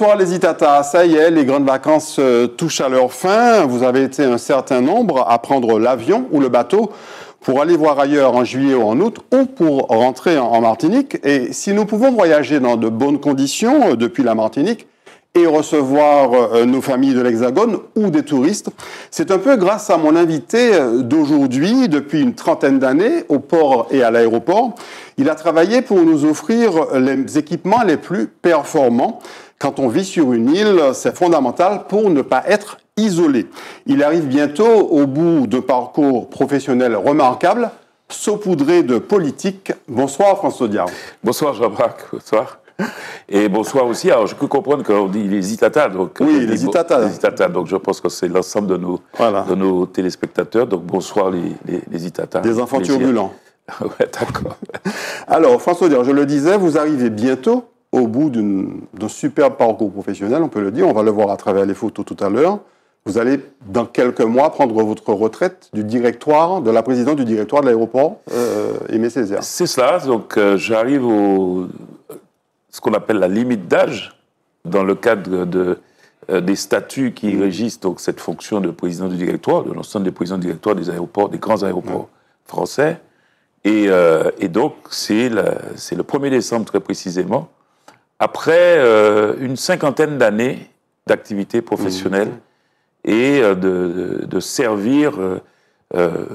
Bonsoir les Itatas, ça y est, les grandes vacances euh, touchent à leur fin. Vous avez été un certain nombre à prendre l'avion ou le bateau pour aller voir ailleurs en juillet ou en août ou pour rentrer en, Martinique. Et si nous pouvons voyager dans de bonnes conditions euh, depuis la Martinique, et recevoir euh, nos familles de l'Hexagone ou des touristes. C'est un peu grâce à mon invité d'aujourd'hui, depuis une trentaine d'années, au port et à l'aéroport. Il a travaillé pour nous offrir les équipements les plus performants quand on vit sur une île, c'est fondamental pour ne pas être isolé. Il arrive bientôt au bout de parcours professionnel remarquable, saupoudré de politique. Bonsoir François Diard. Bonsoir Jean-Marc, bonsoir. Et bonsoir aussi. Alors, je peux comprendre qu'on dit les Itata. Donc, oui, les Itata. Les Donc, je pense que c'est l'ensemble de nos, de nos téléspectateurs. Donc, bonsoir les, les, Des enfants turbulents. Oui, d'accord. Alors, François Diard, je le disais, vous arrivez bientôt au bout d'un superbe parcours professionnel, on peut le dire, on va le voir à travers les photos tout à l'heure, vous allez, dans quelques mois, prendre votre retraite du directoire, de la présidente du directoire de l'aéroport euh, Aimé Césaire. C'est cela. Donc, euh, j'arrive au ce qu'on appelle la limite d'âge dans le cadre de, euh, des statuts qui régissent donc cette fonction de président du directoire, de l'ensemble des présidents du directoire des aéroports, des grands aéroports français. Et, euh, et donc, c'est le 1er décembre, très précisément, après euh, une cinquantaine d'années d'activité professionnelle mmh. et euh, de, servir, euh,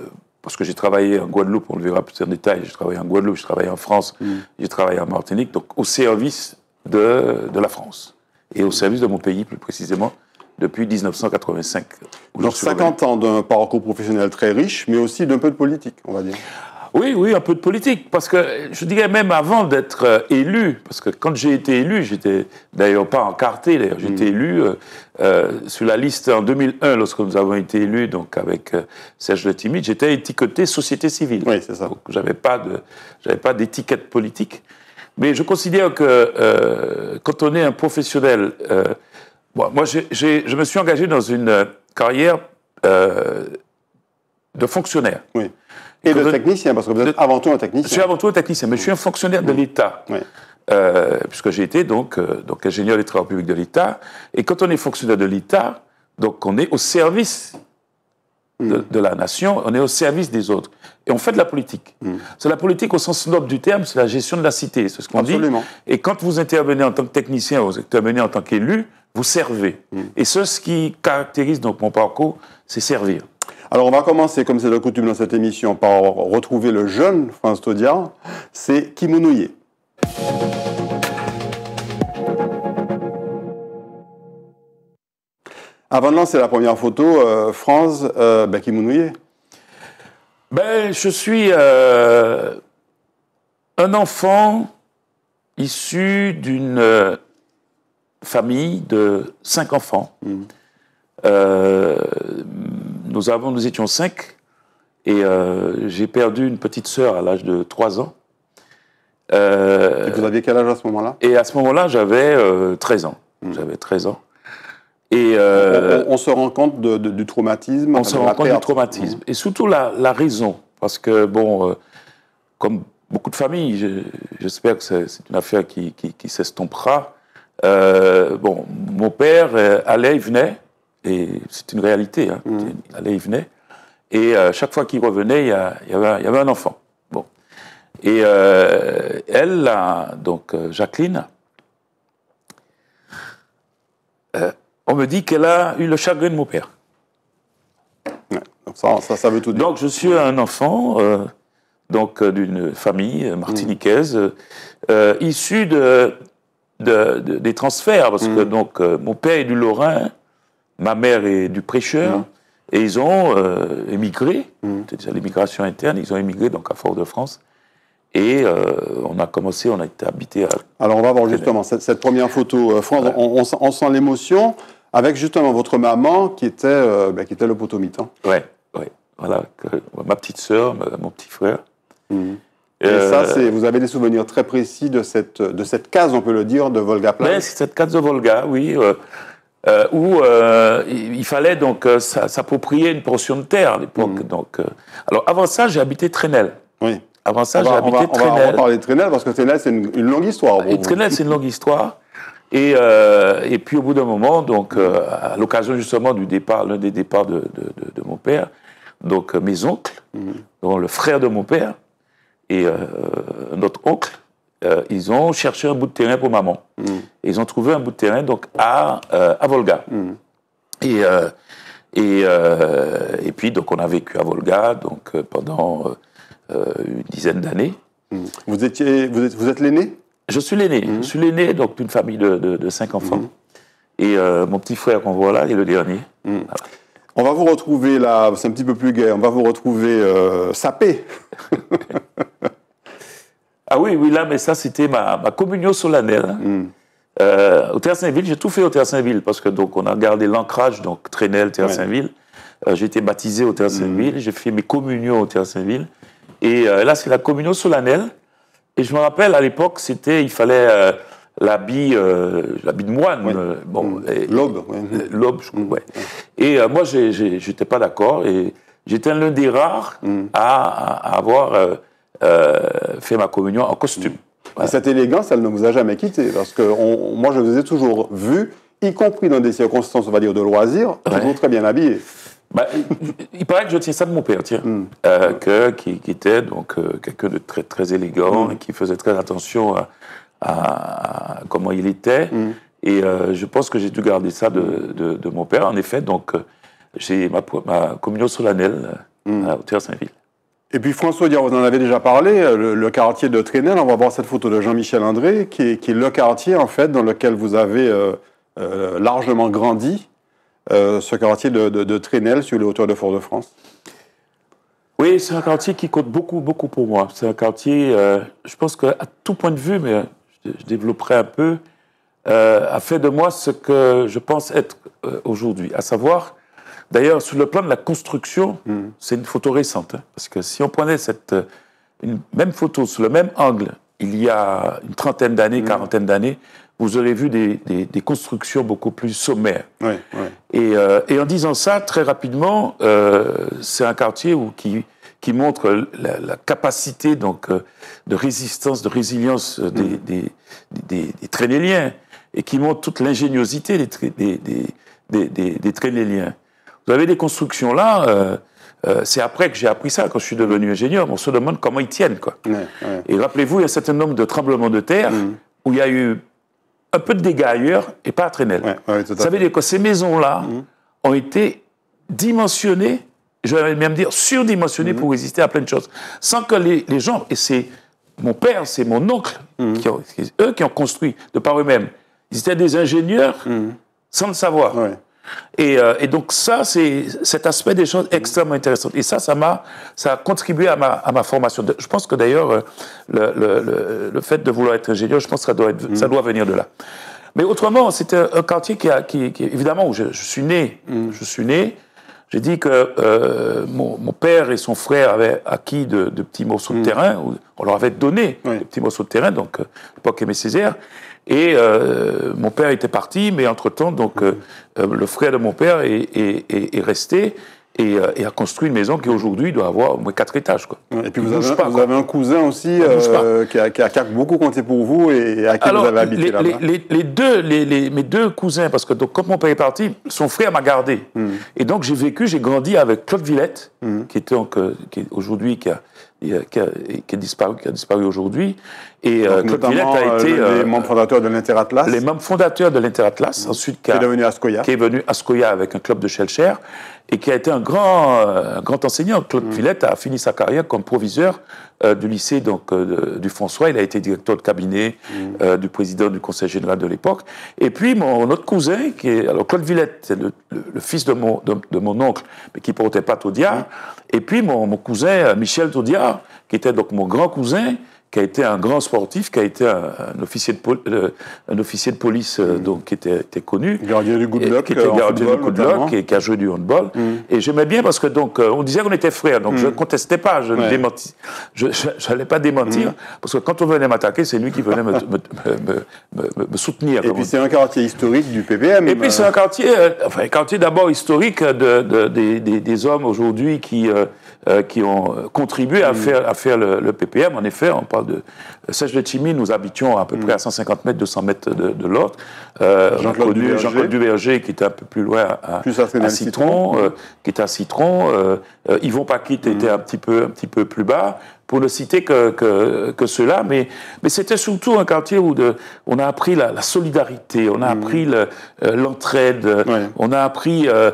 parce que j'ai travaillé en Guadeloupe, on le verra plus en détail, j'ai travaillé en Guadeloupe, j'ai travaillé en France, mmh. j'ai travaillé en Martinique, donc au service de, de la France et au service de mon pays plus précisément depuis 1985. Donc 50 ans d'un parcours professionnel très riche, mais aussi d'un peu de politique, on va dire. Oui, oui, un peu de politique. Parce que je dirais même avant d'être euh, élu, parce que quand j'ai été élu, j'étais d'ailleurs pas encarté, d'ailleurs, hmm. j'étais élu euh, euh, sur la liste en 2001, lorsque nous avons été élus, donc avec Serge Le Timide, j'étais étiqueté société civile. Oui, c'est ça. Donc j'avais pas, de, j'avais pas d'étiquette politique. Mais je considère que quand on est un professionnel, moi je me suis engagé dans une carrière de fonctionnaire. Oui. Et de technicien, parce que vous êtes avant tout un technicien. Je suis avant tout un technicien, mais je suis un fonctionnaire de l'État. Euh, puisque j'ai été donc, euh, donc ingénieur des travaux publics de l'État. Et quand on est fonctionnaire de l'État, donc on est au service de, hmm. la nation, on est au service des autres. Et on fait de la politique. Hmm. C'est la politique au sens noble du terme, c'est la gestion de la cité, c'est ce qu'on dit. Et quand vous intervenez en tant que technicien, vous intervenez en tant qu'élu, vous servez. Hmm. Et ce, ce qui caractérise donc mon parcours, c'est servir. Alors on va commencer, comme c'est de coutume dans cette émission, par retrouver le jeune Franz Todia, C'est Kimounouye. Avant de lancer la première photo, euh, Franz, euh, ben, ben je suis euh, un enfant issu d'une euh, famille de cinq enfants. Mmh nous, avons, nous étions cinq, et euh, j'ai perdu une petite sœur à l'âge de trois ans. Euh, et vous aviez quel âge à ce moment-là Et à ce moment-là, j'avais 13 euh, ans. Hmm. J'avais 13 ans. Et on, se rend compte du traumatisme. On se rend compte du traumatisme. Hmm. Et surtout la, raison. Parce que, bon, comme beaucoup de familles, j'espère que c'est une affaire qui, s'estompera. bon, mon père allait, il venait, et c'est une réalité. Hein. Mm. Il allait, il venait. Et euh, chaque fois qu'il revenait, il y, avait, un enfant. Bon. Et euh, elle, donc euh, Jacqueline, on me dit qu'elle a eu le chagrin de mon père. Ça, ça, veut tout dire. Donc je suis un enfant donc d'une famille martiniquaise mm. issue de, des transferts parce mm. que donc mon père est du Lorrain ma mère est du prêcheur, mm. et ils ont euh, émigré, mm. c'est-à-dire l'immigration interne, ils ont émigré donc à Fort-de-France. Et euh, on a commencé, on a été habité à. Alors on va voir justement cette, première photo. Euh, on, sent l'émotion avec justement votre maman qui était, ben, qui était le potomite. Hein. Ouais, ouais. Voilà, ma petite sœur, mon petit frère. Mm. Et ça, c'est, vous avez des souvenirs très précis de cette, de cette case, on peut le dire, de Volga Place. cette case de Volga, oui. Euh, où euh, il fallait donc euh, s'approprier une portion de terre à l'époque. Mm. Donc, euh, alors avant ça, j'ai habité Trenel. Oui. Avant ça, j'ai habité Trenel. On va, on parler de Trenel parce que Trenel, c'est une, longue histoire. Et Trenel, c'est une longue histoire. Et, et puis au bout d'un moment, donc mm. à l'occasion justement du départ, l'un des départs de, de, de, mon père, donc mes oncles, mm. dont le frère de mon père et notre oncle, euh, ils ont cherché un bout de terrain pour maman. Mm. ils ont trouvé un bout de terrain donc à, euh, à Volga. Mm. Et, euh, et, et, puis, donc, on a vécu à Volga donc, pendant une dizaine d'années. Mm. Vous, étiez, vous êtes, vous êtes l'aîné Je suis l'aîné. Je suis l'aîné donc, d'une famille de, de, cinq enfants. Et mon petit frère qu'on voit là est le dernier. On va vous retrouver là, c'est un petit peu plus gai, on va vous retrouver sapé Ah oui, oui, là, mais ça, c'était ma, communion solennelle. Mm. Euh, au Terre Saint-Ville, j'ai tout fait au Terre Saint-Ville, parce que donc on a gardé l'ancrage, donc Trénel, Terre Saint-Ville. Euh, j'ai été baptisé au Terre mm. Saint-Ville, j'ai fait mes communions au Terre Saint-Ville. Et euh, là, c'est la communion solennelle. Et je me rappelle, à l'époque, c'était, il fallait l'habit l'habit de moine. bon, mm. L'aube. Ouais. L'aube, je crois, Et moi, j'étais pas d'accord. Et j'étais l'un des rares à, à, avoir euh, fait ma communion en costume. cette élégance, elle ne vous a jamais quitté, parce que moi, je vous ai toujours vu, y compris dans des circonstances, on va dire, de loisirs, toujours très bien habillé. Bah, il paraît que je tiens ça de mon père, tiens, hmm. euh, que, qui, était donc euh, quelqu'un de très, très élégant, hmm. et qui faisait très attention à, comment il était. Hmm. Et je pense que j'ai dû garder ça de, mon père. En effet, donc, j'ai ma, ma communion solennelle à Hauteur Saint-Ville. Et puis François vous en avez déjà parlé, euh, le, quartier de Trénel, on va voir cette photo de Jean-Michel André, qui est, qui est, le quartier en fait dans lequel vous avez euh, euh, largement grandi, ce quartier de, de, sur les hauteurs de Fort-de-France. Oui, c'est un quartier qui compte beaucoup, beaucoup pour moi. C'est un quartier, je pense qu'à tout point de vue, mais je, je développerai un peu, a fait de moi ce que je pense être aujourd'hui, à savoir D'ailleurs, sur le plan de la construction, hmm. c'est une photo récente. Hein, parce que si on prenait cette euh, même photo sous le même angle, il y a une trentaine d'années, hmm. quarantaine d'années, vous aurez vu des, constructions beaucoup plus sommaires. Euh, et, en disant ça, très rapidement, euh, c'est un quartier qui, qui montre la, capacité donc, de résistance, de résilience hmm. des, traînés des, et qui montre toute l'ingéniosité des, des, des, vous avez des constructions là. Euh, euh, c'est après que j'ai appris ça, quand je suis devenu ingénieur, on se demande comment ils tiennent. Quoi. Et rappelez-vous, il y a un certain nombre de tremblements de terre mm. où il y a eu un peu de dégâts ailleurs et pas à Trenel. Vous savez, que ces maisons-là mm. ont été dimensionnées, je vais même dire surdimensionnées mm. pour résister à plein de choses. Sans que les, gens, et c'est mon père, c'est mon oncle, eux qui ont construit de par eux-mêmes. Ils étaient des ingénieurs sans le savoir. Euh, et, donc ça, c'est cet aspect des choses extrêmement intéressant. Et ça, ça m'a, ça a contribué à ma, formation. Je pense que d'ailleurs, euh, le, le, fait de vouloir être ingénieur, je pense que ça doit, mm. venir de là. Mais autrement, c'était un quartier qui, a, qui, évidemment, où je, suis né. Mm. Je suis né. J'ai dit que euh, mon, père et son frère avaient acquis de, petits morceaux de mm. terrain. On leur avait donné des petits morceaux de terrain, donc l'époque Aimé Césaire. Et euh, mon père était parti, mais entre-temps, donc, euh, euh, le frère de mon père est, resté et, a construit une maison qui aujourd'hui doit avoir au moins quatre étages. Quoi. Et puis vous, avez un, cousin aussi qui a, beaucoup compté pour vous et à qui vous avez habité là-bas. Les, les, deux, mes deux cousins, parce que donc, quand mon père est parti, son frère m'a gardé. Hmm. Et donc j'ai vécu, j'ai grandi avec Claude Villette, hmm. qui est, qui aujourd'hui qui qui, qui a disparu aujourd'hui, et euh, Claude Villette a été. Euh, euh, les membres fondateurs de l'Interatlas. Les mmh. membres fondateurs de l'Interatlas, ensuite. Qui, est devenu Ascoya. Qui est venu Ascoya avec un club de Chelcher, et qui a été un grand, un grand enseignant. Claude mmh. Villette a fini sa carrière comme proviseur du lycée donc, du François. Il a été directeur de cabinet mmh. du président du conseil général de l'époque. Et puis, mon autre cousin, qui est, alors Claude Villette, c'est le, fils de mon, de, mon oncle, mais qui portait pas Todia. Et puis, mon, cousin Michel Todia, qui était donc mon grand cousin, qui a été un grand sportif, qui a été un, officier, de euh, un officier de police euh, donc, qui était, connu. Gardien du Qui euh, était gardien du et qui a joué du handball. Mm. Et j'aimais bien parce que donc on disait qu'on était frères, donc je ne mm. contestais pas, je ne je n'allais pas démentir, mm. parce que quand on venait m'attaquer, c'est lui qui venait me, soutenir. Et puis c'est un quartier historique du PPM. Et puis c'est un quartier, enfin, quartier d'abord historique de, des, hommes aujourd'hui qui... Euh, qui ont euh, contribué à faire, à faire le, PPM. En effet, on parle de euh, Serge de Chimie, nous habitions à peu près à 150 mètres, 200 mètres de, de l'autre. Euh, Jean-Claude Duberger. qui était un peu plus loin à, à, Citron, qui était à Citron. Yvon quitter. Mm-hmm. était un petit, peu, un petit peu plus bas pour ne citer que, que, que cela, mais, mais c'était surtout un quartier où de, on a appris la, la solidarité, on a mm-hmm. appris l'entraide, on a appris euh,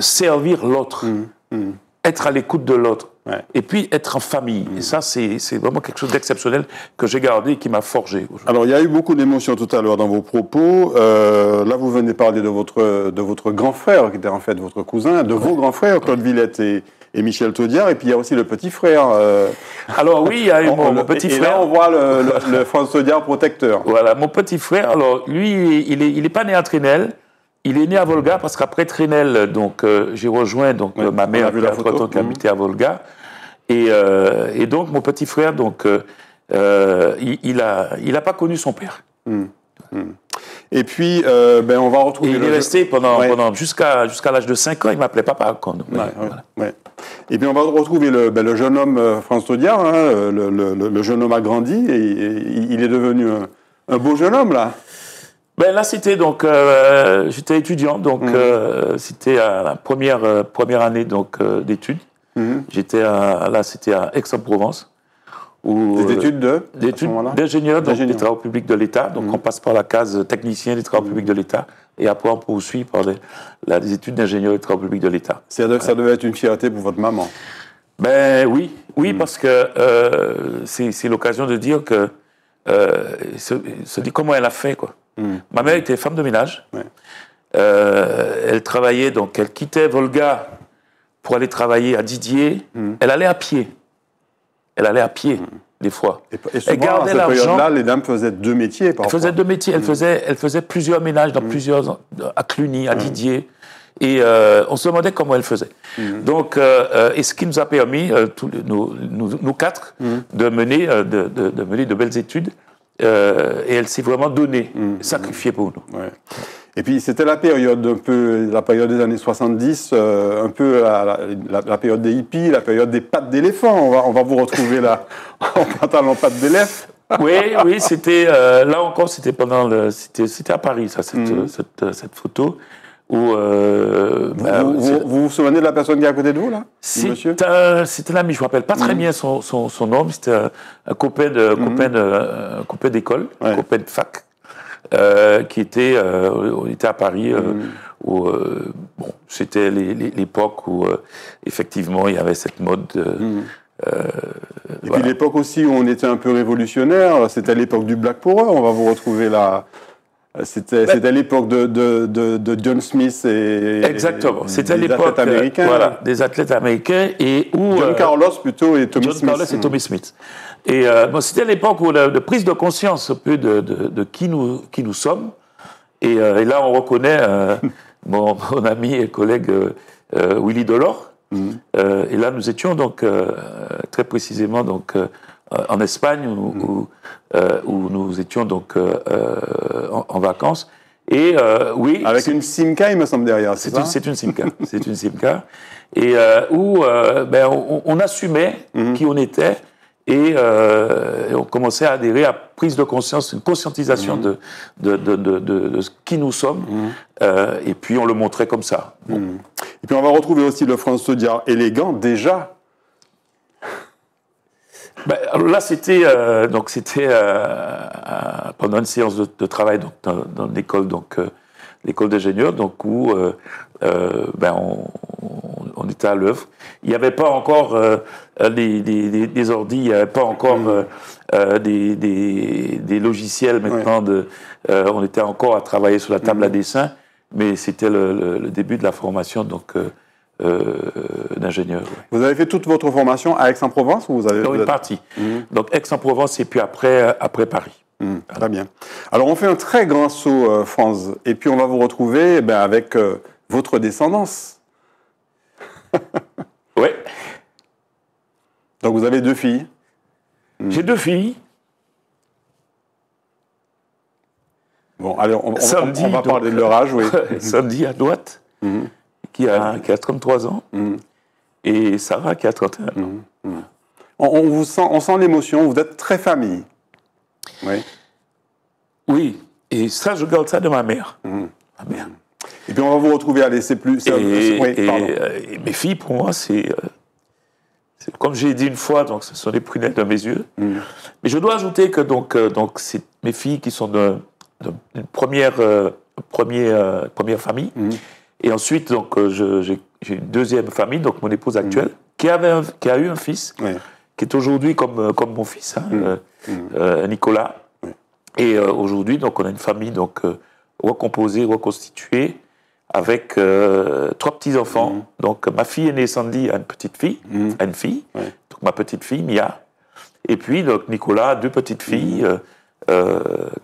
servir l'autre. Mm-hmm être à l'écoute de l'autre. Et puis être en famille. Et ça, c'est vraiment quelque chose d'exceptionnel que j'ai gardé et qui m'a forgé. Alors, il y a eu beaucoup d'émotions tout à l'heure dans vos propos. Euh, là, vous venez parler de votre, de votre grand frère, qui était en fait votre cousin, de vos grands frères, Claude Villette et, et Michel Taudiard. Et puis, il y a aussi le petit frère. Euh, Alors, oui, il y a eu mon, petit frère. Et là, on voit le, le, François Taudiard protecteur. Voilà, mon petit frère. Alors, lui, il n'est il est pas né à Trinel. Il est né à Volga parce qu'après Trinel, donc euh, j'ai rejoint donc euh, ma mère qui a longtemps mm-hmm. habité à Volga. Euh, et, donc mon petit frère, donc il, a il a pas connu son père. Mm-hmm. Mm-hmm. Et puis, ben, on va retrouver. il est resté pendant, jusqu'à jusqu'à l'âge de 5 ans. Il m'appelait papa quand. Ouais, Et puis on va retrouver le, ben, jeune homme François Todiard, hein, le, jeune homme a grandi et, il est devenu un, un beau jeune homme là. Ben, là, c'était donc, euh, j'étais étudiant, donc mhm. euh, c'était à la première, euh, première année donc d'études. Mhm. J'étais à, là, c'était à Aix-en-Provence. Où, des études de D'études d'ingénieur, donc des travaux publics de l'État. Donc mhm. on passe par la case technicien des travaux publics de l'État et après on poursuit par les études d'ingénieur des travaux publics de l'État. Ça, ça devait être une fierté pour votre maman Ben oui, oui, parce que c'est l'occasion de dire que, se, se dit comment elle a fait, quoi. Mm. Ma mère était femme de ménage. Euh, elle travaillait, donc elle quittait Volga pour aller travailler à Didier. Mm. Elle allait à pied. Elle allait à pied, mm. des fois. Et, souvent, elle gardait à cette période-là, les dames faisaient deux métiers, parfois. Elles deux métiers. Elles, faisaient, plusieurs ménages dans plusieurs... à Cluny, à Didier. Et euh, on se demandait comment elle faisait. Donc, euh, et ce qui nous a permis, tous, nous, quatre, de, de, mener de belles études euh, et elle s'est vraiment donnée, mmh, mmh. sacrifiée pour nous. Et puis c'était la période un peu, la période des années 70, euh, un peu la, la, période des hippies, la période des pattes d'éléphant. On va, on va vous retrouver là en pantalon pattes d'éléphant. oui, oui, c'était euh, là encore, c'était pendant, c'était à Paris, ça, cette, mmh. cette, cette photo. Euh, bah, vous, vous, souvenez de la personne qui est à côté de vous, là C'était un ami, je ne me rappelle pas très mhm. bien son, nom, c'était un, copain d'école, un copain de fac, euh, qui était, euh, on était à Paris, mhm. c'était l'époque où, effectivement, il y avait cette mode... Mhm. et puis l'époque aussi où on était un peu révolutionnaire, c'était l'époque du Black Power. On va vous retrouver là euh, c'était à bah, l'époque de, de, de, John Smith et exactement. C'était l'époque euh, américains. Voilà, des athlètes américains et où John euh, Carlos plutôt et Tommy John Smith. Carlos et mm. Tommy Smith. Et euh, bon, c'était l'époque où la, de prise de conscience un peu de, de, qui nous qui nous sommes. Et, là, on reconnaît mon, ami et collègue Willy Delors. Mm. et là, nous étions donc très précisément donc euh, en Espagne mm. euh, où, nous étions donc euh, en, vacances. Et oui, avec une Simca, il me semble derrière. C'est une, c'est une Simca, c'est une Simca, et où ben, on, assumait mm-hmm. qui on était et, on commençait à adhérer à prise de conscience, une conscientisation mm-hmm. de, de, qui nous sommes, mm-hmm. et puis on le montrait comme ça. Et puis on va retrouver aussi le François Diard élégant déjà ben, alors là, c'était euh, donc c'était euh, euh, pendant une séance de, travail donc, dans, l'école donc l'école d'ingénieurs donc où ben, on, on, était à l'œuvre. Il n'y avait pas encore des, des, ordi, il n'y avait pas encore des, des, logiciels. Maintenant, on était encore à travailler sur la table à mhm. dessin, mais c'était le, le, début de la formation donc euh, d'ingénieur. Vous avez fait toute votre formation à Aix-en-Provence ou vous avez une partie. Mhm. Donc Aix-en-Provence et puis après euh, après Paris. Mhm. très bien. Alors on fait un très grand saut, euh, Franz, et puis on va vous retrouver eh ben, avec votre descendance. oui. Donc vous avez deux filles. Mhm. J'ai deux filles. Bon, allez, on, va parler de leur âge, oui. Samedi à droite qui a, ans, mm. et Sarah qui a 31 ans. Mm. Mm. On, vous sent, on sent l'émotion, vous êtes très famille. Oui. Oui, et ça, je garde ça de ma mère. Et puis on va vous retrouver, allez, c'est plus... Euh, et, mes filles, pour moi, euh, c'est... Comme j'ai dit une fois, donc ce sont les prunelles de mes yeux. Mais je dois ajouter que donc euh, donc c'est mes filles qui sont de première première première famille. Et ensuite, donc, euh, j'ai une deuxième famille, donc mon épouse actuelle, mm. qui, avait qui a eu un fils, qui est aujourd'hui comme, euh, comme mon fils, hein, mm. Euh, mm. Nicolas. Et aujourd'hui, donc, on a une famille donc, recomposée, reconstituée, avec trois petits-enfants. Donc, ma fille aînée, Sandy, a une petite fille, une fille, donc ma petite fille, Mia. Et puis, donc, Nicolas a deux petites filles,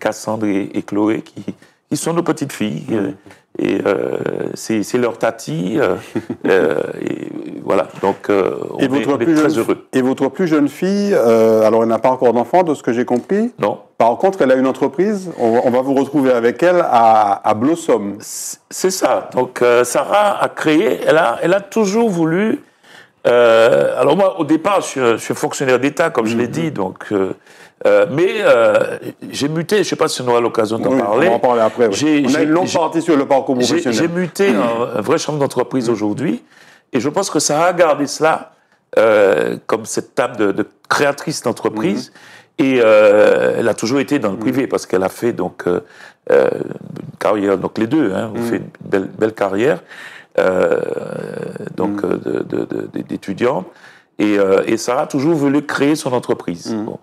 Cassandre et Chloé, qui, ils sont nos petites filles. Euh, et euh, c'est leur tati. Euh, et voilà, donc on, est, très heureux. Et votre plus jeune fille, alors elle n'a pas encore d'enfant, de ce que j'ai compris Non. Par contre, elle a une entreprise. On, va vous retrouver avec elle à, Blossom. C'est ça. Donc Sarah a créé, elle a, elle a toujours voulu... alors moi, au départ, je, suis fonctionnaire d'État, comme je l'ai mm-hmm. dit, donc euh, mais euh, j'ai muté, je ne sais pas si on aura l'occasion d'en parler. On va en parler après. On a une longue partie sur le parcours professionnel. J'ai muté un vrai chambre d'entreprise aujourd'hui, et je pense que ça a gardé cela euh, comme cette table de, créatrice d'entreprise. Mhm. Et euh, elle a toujours été dans le mhm. privé parce qu'elle a fait donc une carrière, donc les deux, hein, mhm. fait une belle, belle carrière donc de d'étudiant. Et, et, Sarah a toujours voulu créer son entreprise. Bon.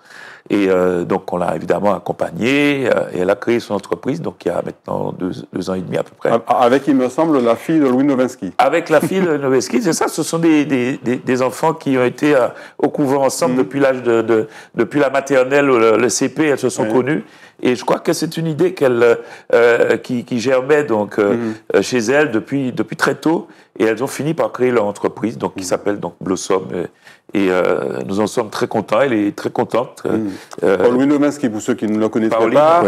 Et euh, donc, on l'a évidemment accompagnée euh, et elle a créé son entreprise, donc il y a maintenant deux, ans et demi à peu près. Ah, ah, avec, il me semble, la fille de Louis Novinsky. Avec la fille de Novinsky, c'est ça. Ce sont des, des, des, enfants qui ont été euh, au couvent ensemble mm. depuis l'âge de, de, depuis la maternelle le, CP, elles se sont connues. Et je crois que c'est une idée qu'elle qui, qui, germait donc mm. chez elle depuis depuis très tôt et elles ont fini par créer leur entreprise, donc qui mm. s'appelle donc Blossom. Et, euh, nous en sommes très contents. Elle est très contente. Paul-Louis mm. euh, euh, Pauline pour ceux qui ne la connaissent pas,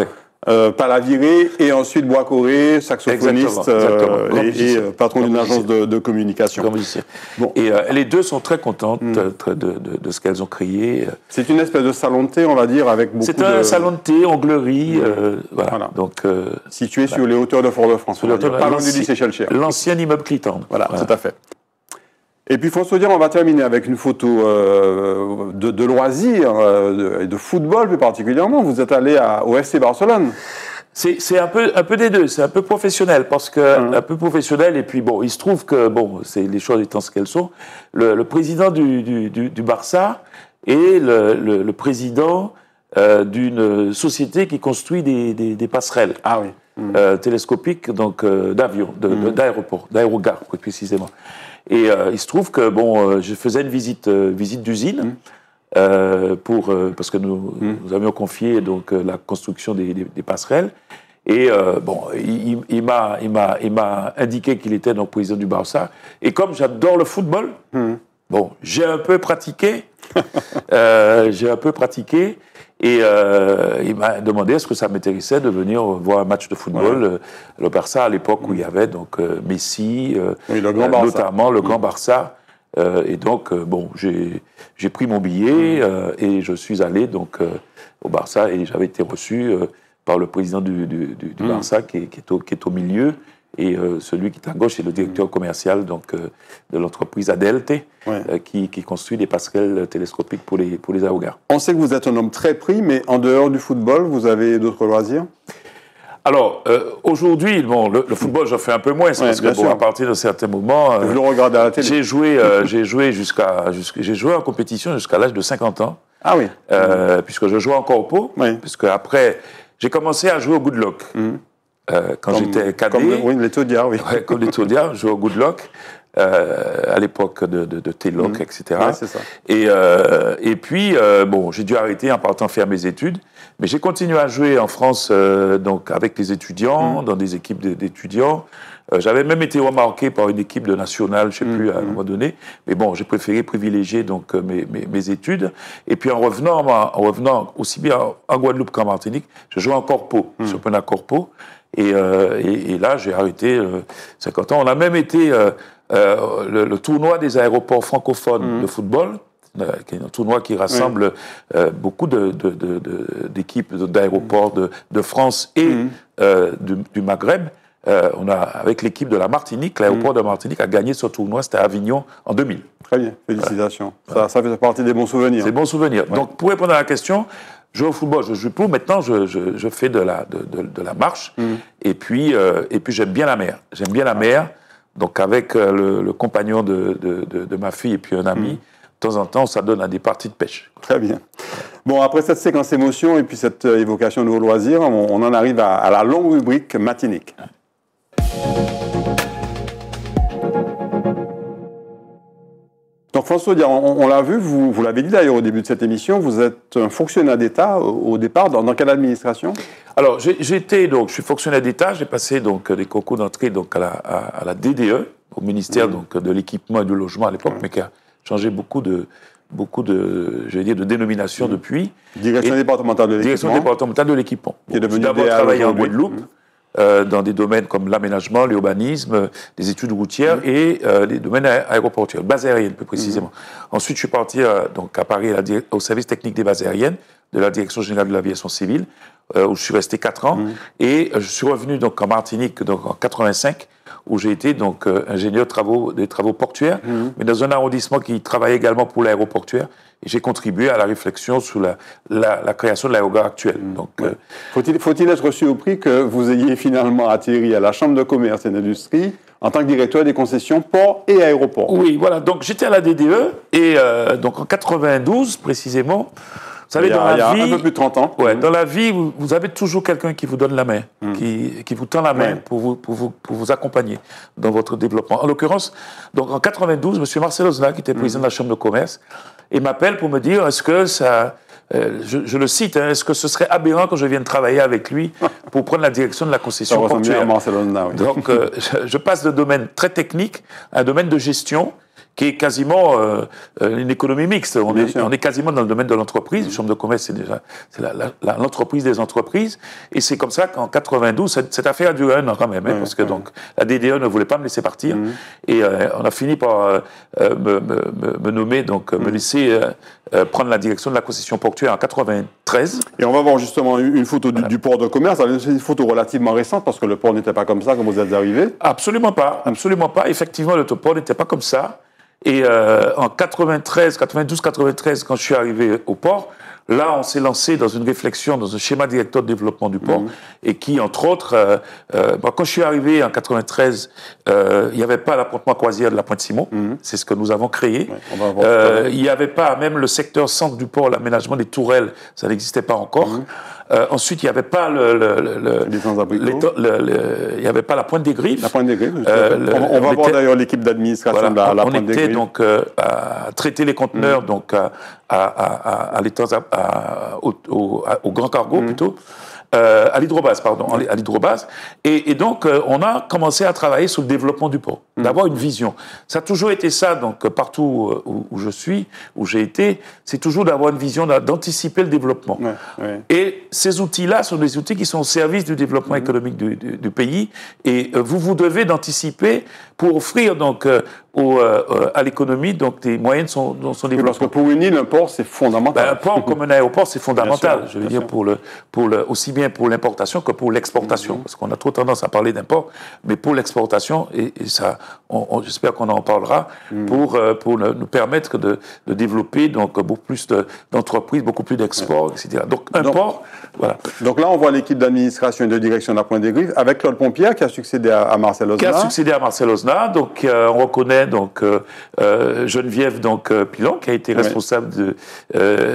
euh, Palaviré et ensuite Bois Coré, saxophoniste euh, et, euh, patron d'une agence de, communication. Bon. Et euh, les deux sont très contentes hmm. de, ce qu'elles ont créé. C'est une espèce de salon de thé, on va dire, avec beaucoup de... C'est un salon de thé, anglerie, hmm. voilà. Donc, Situé bah, sur les hauteurs de Fort-de-France, du lycée L'ancien immeuble Clitande. voilà, tout à fait. Et puis François, faut dire, on va terminer avec une photo euh, de, de, loisirs euh, de, football plus particulièrement. Vous êtes allé à, au FC Barcelone. C'est un peu, un peu des deux, c'est un peu professionnel, parce que, hein. un peu professionnel, et puis bon, il se trouve que, bon, c'est les choses étant ce qu'elles sont, le, le, président du, du, du, Barça est le, le, le président euh, d'une société qui construit des, des, des passerelles. Ah oui. Euh, télescopiques, donc d'avions, mmh. d'aéroports, d'aérogare, précisément. Et euh, il se trouve que bon, euh, je faisais une visite, euh, visite d'usine. Mmh. pour, parce que nous, mmh. nous, avions confié donc, la construction des, passerelles. Et bon, il, il m'a indiqué qu'il était le président du Barça. Et comme j'adore le football, mmh. bon, j'ai un peu pratiqué. j'ai un peu pratiqué. Et euh, il m'a demandé est-ce que ça m'intéressait de venir voir un match de football. Ouais. Euh, le Barça, à l'époque où il y avait donc euh, Messi, notamment le Grand Barça. et donc, bon, j'ai pris mon billet et je suis allé donc au Barça et j'avais été reçu par le président du, du, hmm. Barça qui qui, est au, qui est, au, milieu et euh, celui qui est à gauche, est le directeur commercial donc, euh, de l'entreprise Adelte, euh, qui, construit des passerelles télescopiques pour les, pour les On sait que vous êtes un homme très pris, mais en dehors du football, vous avez d'autres loisirs alors, aujourd'hui, bon, le, football, j'en fais un peu moins, parce que, à partir de certains moments... vous le regardez à la télé. J'ai joué, j'ai joué, jusqu'à, joué en compétition jusqu'à l'âge de 50 ans. Ah oui. Puisque je jouais encore au pot, oui. puisque après... J'ai commencé à jouer au good luck. Mmh. Euh, quand j'étais cadet. Comme oui, les Todia, oui. Ouais, comme les Todia, je jouais au Good euh, à l'époque de, de, de T-Lock, mm. etc. Et, euh, et puis, euh, bon, j'ai dû arrêter en partant faire mes études, mais j'ai continué à jouer en France euh, donc avec les étudiants, mm. dans des équipes d'étudiants. Euh, j'avais même été remarqué par une équipe de nationale, je ne sais plus, à un mm-hmm. moment donné. Mais bon, j'ai préféré privilégier donc euh, mes, mes, études. Et puis en revenant, en revenant aussi bien en Guadeloupe qu'en Martinique, je jouais en corpo, mmh. championnat corpo. Euh, et, et, là, j'ai arrêté 50 ans. On a même été le, tournoi des aéroports francophones mm-hmm. de football qui est un tournoi qui rassemble beaucoup d'équipes de, d'aéroports de, de, de, de, France et mm-hmm. du, du, Maghreb. Euh, on a, avec l'équipe de la Martinique, l'aéroport mm. de Martinique a gagné ce tournoi, c'était à Avignon en 2000. Très bien, félicitations. Ça, ça, fait partie des bons souvenirs. C'est bons souvenirs. Donc, pour répondre à la question, je joue au football, je joue pour, maintenant je, fais de la, marche, mm. et puis, euh, puis j'aime bien la mer. J'aime bien la ah. mer, donc avec euh, le, compagnon de, ma fille et puis un ami. Mm. de temps en temps, ça donne à des parties de pêche. Très bien. Bon, après cette séquence émotion et puis cette évocation de vos loisirs, on, en arrive à, à, la longue rubrique matinique. Donc François, on, l'a vu, vous, l'avez dit d'ailleurs au début de cette émission, vous êtes un fonctionnaire d'État au, départ, dans, quelle administration Alors j'étais donc, je suis fonctionnaire d'État, j'ai passé donc des concours d'entrée donc à la, DDE, au ministère donc de l'équipement et du logement à l'époque, mais qui a changé beaucoup de beaucoup de, je vais dire, de dénominations depuis. Direction départementale de l'équipement. Direction départementale de l'équipement. Qui est devenue D'abord e travaillé en Guadeloupe. Euh, dans des domaines comme l'aménagement, l'urbanisme, euh, des études routières et euh, les domaines aéroportuaires, bases aériennes plus précisément. Mhm. Ensuite, je suis parti à, donc à Paris au service technique des bases aériennes de la Direction générale de l'aviation civile, où je suis resté 4 ans. Mhm. Et je suis revenu donc en Martinique donc en 85 où j'ai été donc euh, ingénieur travaux, des travaux portuaires, mhm. mais dans un arrondissement qui travaillait également pour l'aéroportuaire. Et j'ai contribué à la réflexion sur la, création de l'aéroport actuelle. Mhm. Donc, euh, faut-il, faut-il être reçu au prix que vous ayez finalement atterri à la Chambre de commerce et d'industrie en tant que directeur des concessions ports et aéroports Oui, voilà. Donc j'étais à la DDE et euh, donc en 92 précisément savez, dans la vie, ans. Dans la vie, vous, avez toujours quelqu'un qui vous donne la main, mm. qui, qui, vous tend la main pour, vous, pour, vous, pour vous accompagner dans votre développement. En l'occurrence, donc en 92, M. Marcel Ozna, qui était mm. président de la Chambre de commerce, il m'appelle pour me dire est-ce que ça. Euh, je, le cite, hein, est-ce que ce serait aberrant que je vienne travailler avec lui pour prendre la direction de la concession Donc, euh, je, je passe de domaine très technique à un domaine de gestion qui est quasiment euh, euh, une économie mixte. On est, on est, quasiment dans le domaine de l'entreprise. Mmh. Chambre de commerce, c'est déjà l'entreprise des entreprises. Et c'est comme ça qu'en 92, cette, affaire a duré un an quand même, hein, parce que donc la DDE ne voulait pas me laisser partir. Mmh. Et euh, on a fini par me, me, me, nommer, donc me mmh. laisser prendre la direction de la concession portuaire en 93. Et on va voir justement une photo du, port de commerce. C'est une photo relativement récente, parce que le port n'était pas comme ça quand vous êtes arrivé. Absolument pas, ah. absolument pas. Effectivement, le port n'était pas comme ça. Et euh, en 93, 92, 93, quand je suis arrivé au port, là, on s'est lancé dans une réflexion, dans un schéma directeur de développement du port, mhm. et qui, entre autres, euh, euh, bah, quand je suis arrivé en 93, il n'y avait pas l'apportement croisière de la Pointe-Simon, mhm. c'est ce que nous avons créé. il n'y avait pas même le secteur centre du port, l'aménagement des tourelles, ça n'existait pas encore. Mhm. Euh, ensuite, il n'y avait pas le, le, le, le, le, il y avait pas la pointe des griffes. La pointe des griffes. Euh, on, on, on, va était, voir d'ailleurs l'équipe d'administration voilà, de la, on, la pointe était des griffes. donc euh, à traiter les conteneurs mmh. donc à, à, à, à à, au, au, au, grand cargo mmh. plutôt. Euh, à l'hydrobase, pardon, à l'hydrobase. Et, donc, euh, on a commencé à travailler sur le développement du port, mm. d'avoir une vision. Ça a toujours été ça, donc euh, partout où, je suis, où j'ai été, c'est toujours d'avoir une vision, d'anticiper le développement. Et ces outils-là sont des outils qui sont au service du développement mm. économique du, du, pays. Et vous vous devez d'anticiper pour offrir donc euh, euh, à l'économie, donc des moyennes sont son, parce que pour une île, un port, c'est fondamental. Ben, un port comme un aéroport, c'est fondamental, je veux dire, pour le, pour aussi bien pour l'importation que pour l'exportation, mm-hmm. parce qu'on a trop tendance à parler d'import, mais pour l'exportation, et, ça, j'espère qu'on en parlera, mm. pour, euh, pour nous permettre de, de, développer donc, beaucoup plus d'entreprises, beaucoup plus d'exports, etc. Donc un port, donc là, on voit l'équipe d'administration et de direction de la Pointe des Griffes avec Claude Pompière qui a succédé à, Marcel Osna. Qui a succédé à Marcel Osna. Donc euh, on reconnaît donc euh, euh, Geneviève donc Pilon qui a été responsable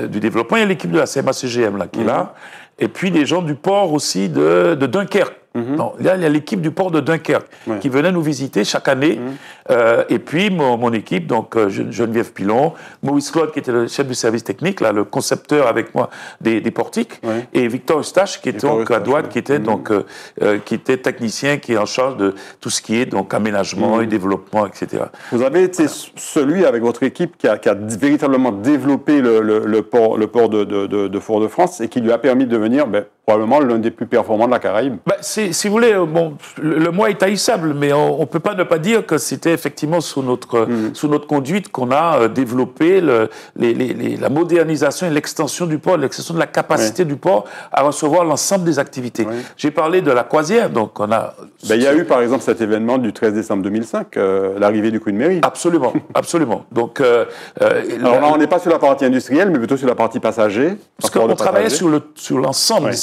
du développement. Il y a l'équipe de la CMACGM là qui est mhm. là. Et puis les gens du port aussi de Dunkerque Mhm. Non, là, il y a l'équipe du port de Dunkerque qui venait nous visiter chaque année. Mhm. Euh, et puis, mon, équipe, donc euh, Geneviève Pilon, Maurice Claude, qui était le chef du service technique, là, le concepteur avec moi des, portiques, et Victor Eustache, qui était donc à droite, qui était, mhm. donc, euh, euh, qui était technicien, qui est en charge de tout ce qui est donc aménagement et développement, etc. Vous avez été celui avec votre équipe qui a, qui a véritablement développé le, le, le, port, le port de, de, de, de Fort-de-France et qui lui a permis de devenir. Ben, probablement l'un des plus performants de la Caraïbe. Bah, si, vous voulez, euh, bon, le, mois est haïssable, mais on ne peut pas ne pas dire que c'était effectivement sous notre, euh, mm. sous notre conduite qu'on a euh, développé le, la modernisation et l'extension du port, l'extension de la capacité du port à recevoir l'ensemble des activités. J'ai parlé de la croisière, donc on a... Ben, il y a eu par exemple cet événement du 13 décembre 2005, l'arrivée du Queen Mary. Absolument, absolument. Donc, Alors là, on n'est pas sur la partie industrielle, mais plutôt sur la partie passager. Parce qu'on travaillait sur l'ensemble le, sur l'ensemble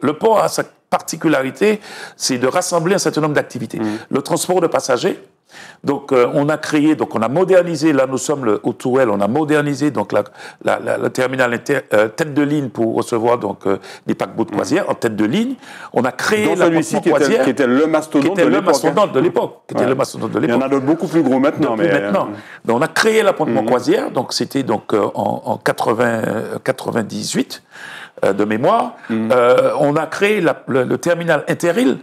le port a sa particularité, c'est de rassembler un certain nombre d'activités. Mm. Le transport de passagers, donc euh, on a créé, donc on a modernisé, là nous sommes autour au on a modernisé donc la, la, terminale euh, tête de ligne pour recevoir donc euh, des paquebots de mm. croisière en tête de ligne. On a créé la qui, était le mastodonte hein. de l'époque. Qui était le mastodonte de l'époque. Il y en a d'autres beaucoup plus gros maintenant. Mais... Mm. on a créé la mmh. croisière, donc c'était donc en, en 80, 98. Euh, de mémoire, mm. euh, on a créé le, terminal Interil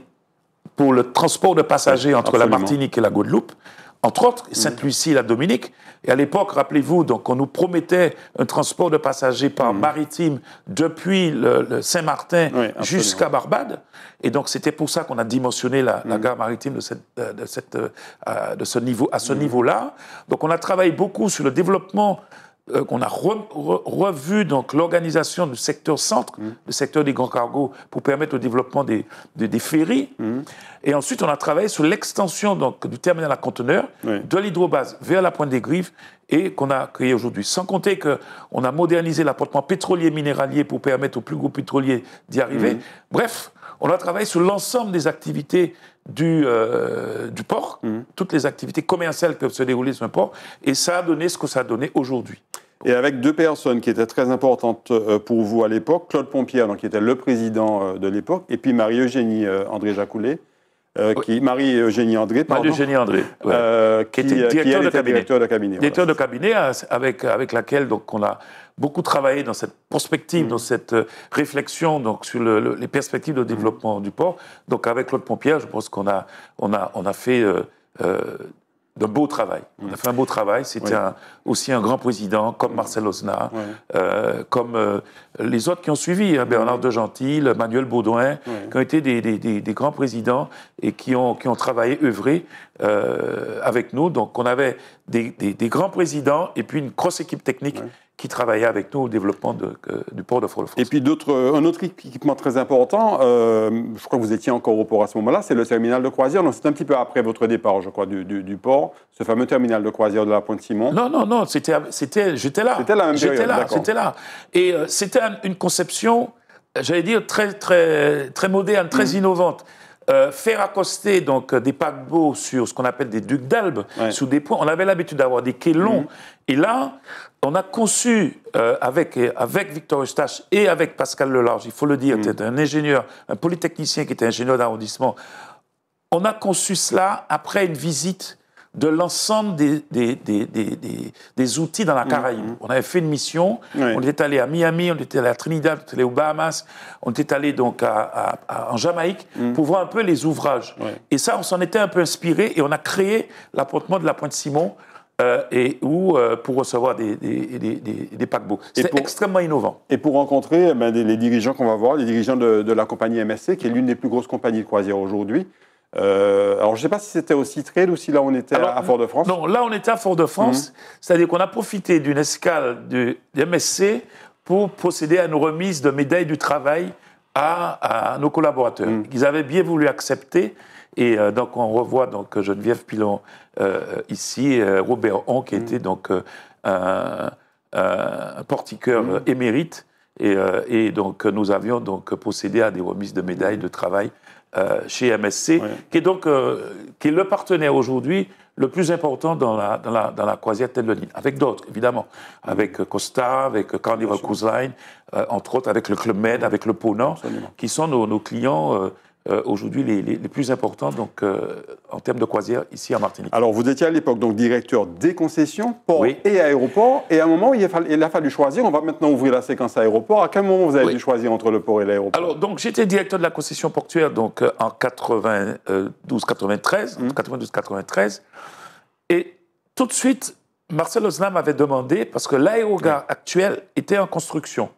pour le transport de passagers entre la Martinique et la Guadeloupe, entre autres Sainte-Lucie, et mm. la Dominique. Et à l'époque, rappelez-vous, donc on nous promettait un transport de passagers par mm. maritime depuis le, Saint-Martin jusqu'à Barbade. Et donc c'était pour ça qu'on a dimensionné la, gare maritime euh, de ce niveau, à ce niveau-là. Donc on a travaillé beaucoup sur le développement euh, qu'on a revu donc l'organisation du secteur centre, du mm. le secteur des grands cargos, pour permettre le développement des, des, ferries. Mm. Et ensuite, on a travaillé sur l'extension du terminal à conteneurs de l'hydrobase vers la pointe des Griffes et qu'on a créé aujourd'hui. Sans compter qu'on a modernisé l'apportement pétrolier minéralier pour permettre aux plus gros pétroliers d'y arriver. Mm. Bref, on a travaillé sur l'ensemble des activités euh, du, port, mmh. toutes les activités commerciales peuvent se dérouler sur un port, et ça a donné ce que ça a donné aujourd'hui. Et avec deux personnes qui étaient très importantes euh, pour vous à l'époque, Claude Pompière, qui était le président euh, de l'époque, et puis Marie-Eugénie André Jacoulet, euh, qui, Marie-Eugénie André, Marie-Eugénie André, euh, qui, était euh, directeur, de cabinet. Directeur de cabinet avec, avec laquelle donc, on a beaucoup travaillé dans cette prospective, mm. dans cette réflexion donc, sur les perspectives de développement mm. du port. Donc avec Claude Pompierre, je pense qu'on a, on a, on a fait d'un beau travail. On a fait un beau travail. C'était aussi un grand président, comme Marcel Osna, euh, comme euh, les autres qui ont suivi, hein, Bernard de Gentil, Manuel Baudouin, qui ont été des, grands présidents et qui ont, qui ont travaillé, œuvré euh, avec nous. Donc on avait des, grands présidents et puis une grosse équipe technique qui travaillait avec nous au développement du port de Fort-de-France. Et puis euh, un autre équipement très important, euh, je crois que vous étiez encore au port à ce moment-là, c'est le terminal de croisière. Donc c'est un petit peu après votre départ, je crois, du, du, port, ce fameux terminal de croisière de la Pointe-Simon. Non, non, non, c'était, c'était, j'étais là. C'était la même J'étais là, j'étais là. Et euh, c'était une conception, j'allais dire, très, très, très moderne, très mmh. innovante. Euh, faire accoster donc euh, des paquebots sur ce qu'on appelle des ducs d'Albe, sous des points. On avait l'habitude d'avoir des quais longs. Mhm. Et là, on a conçu euh, avec, avec Victor Eustache et avec Pascal Lelarge, il faut le dire, mhm. un ingénieur, un polytechnicien qui était ingénieur d'arrondissement, on a conçu cela après une visite de l'ensemble des, des, outils dans la mm. Caraïbe. Mm. On avait fait une mission, on était allé à Miami, on était allé à Trinidad, on était allé aux Bahamas, on était allé donc en Jamaïque mm. pour voir un peu les ouvrages. Et ça, on s'en était un peu inspiré et on a créé l'appontement de la Pointe Simon. Euh, et euh, pour recevoir des, des, des, des paquebots. C'est extrêmement innovant. Et pour rencontrer eh ben, les dirigeants qu'on va voir, les dirigeants de, de la compagnie MSC, qui est l'une des plus grosses compagnies de croisière aujourd'hui, euh, alors, je ne sais pas si c'était au trade ou si là on était à Fort-de-France. Non, là on était à Fort-de-France, mhm. c'est-à-dire qu'on a profité d'une escale du MSC pour procéder à une remise de médailles du travail à, nos collaborateurs. qu'ils mhm. Ils avaient bien voulu accepter. Et euh, donc on revoit donc Geneviève Pilon euh, ici, Robert Hon qui mhm. était donc un, portiqueur émérite. Et, et, donc nous avions donc procédé à des remises de médailles de travail euh, chez MSC, qui est donc euh, qui est le partenaire aujourd'hui le plus important dans la, dans la, dans la croisière tête avec d'autres, évidemment, avec euh, Costa, avec Carnival Cruise Line, entre autres avec le Club Med, avec le Ponant, qui sont nos, nos clients euh, aujourd'hui les, les, plus importants donc, euh, en termes de croisière ici en Martinique. Alors vous étiez à l'époque donc directeur des concessions, ports et aéroports, et à un moment il a, fallu, il a, fallu, choisir, on va maintenant ouvrir la séquence aéroport, à quel moment vous avez dû choisir entre le port et l'aéroport Alors donc j'étais directeur de la concession portuaire donc, euh, en 92-93, 93 hum. et tout de suite Marcel Osnam m'avait demandé, parce que l'aérogare actuel était en construction,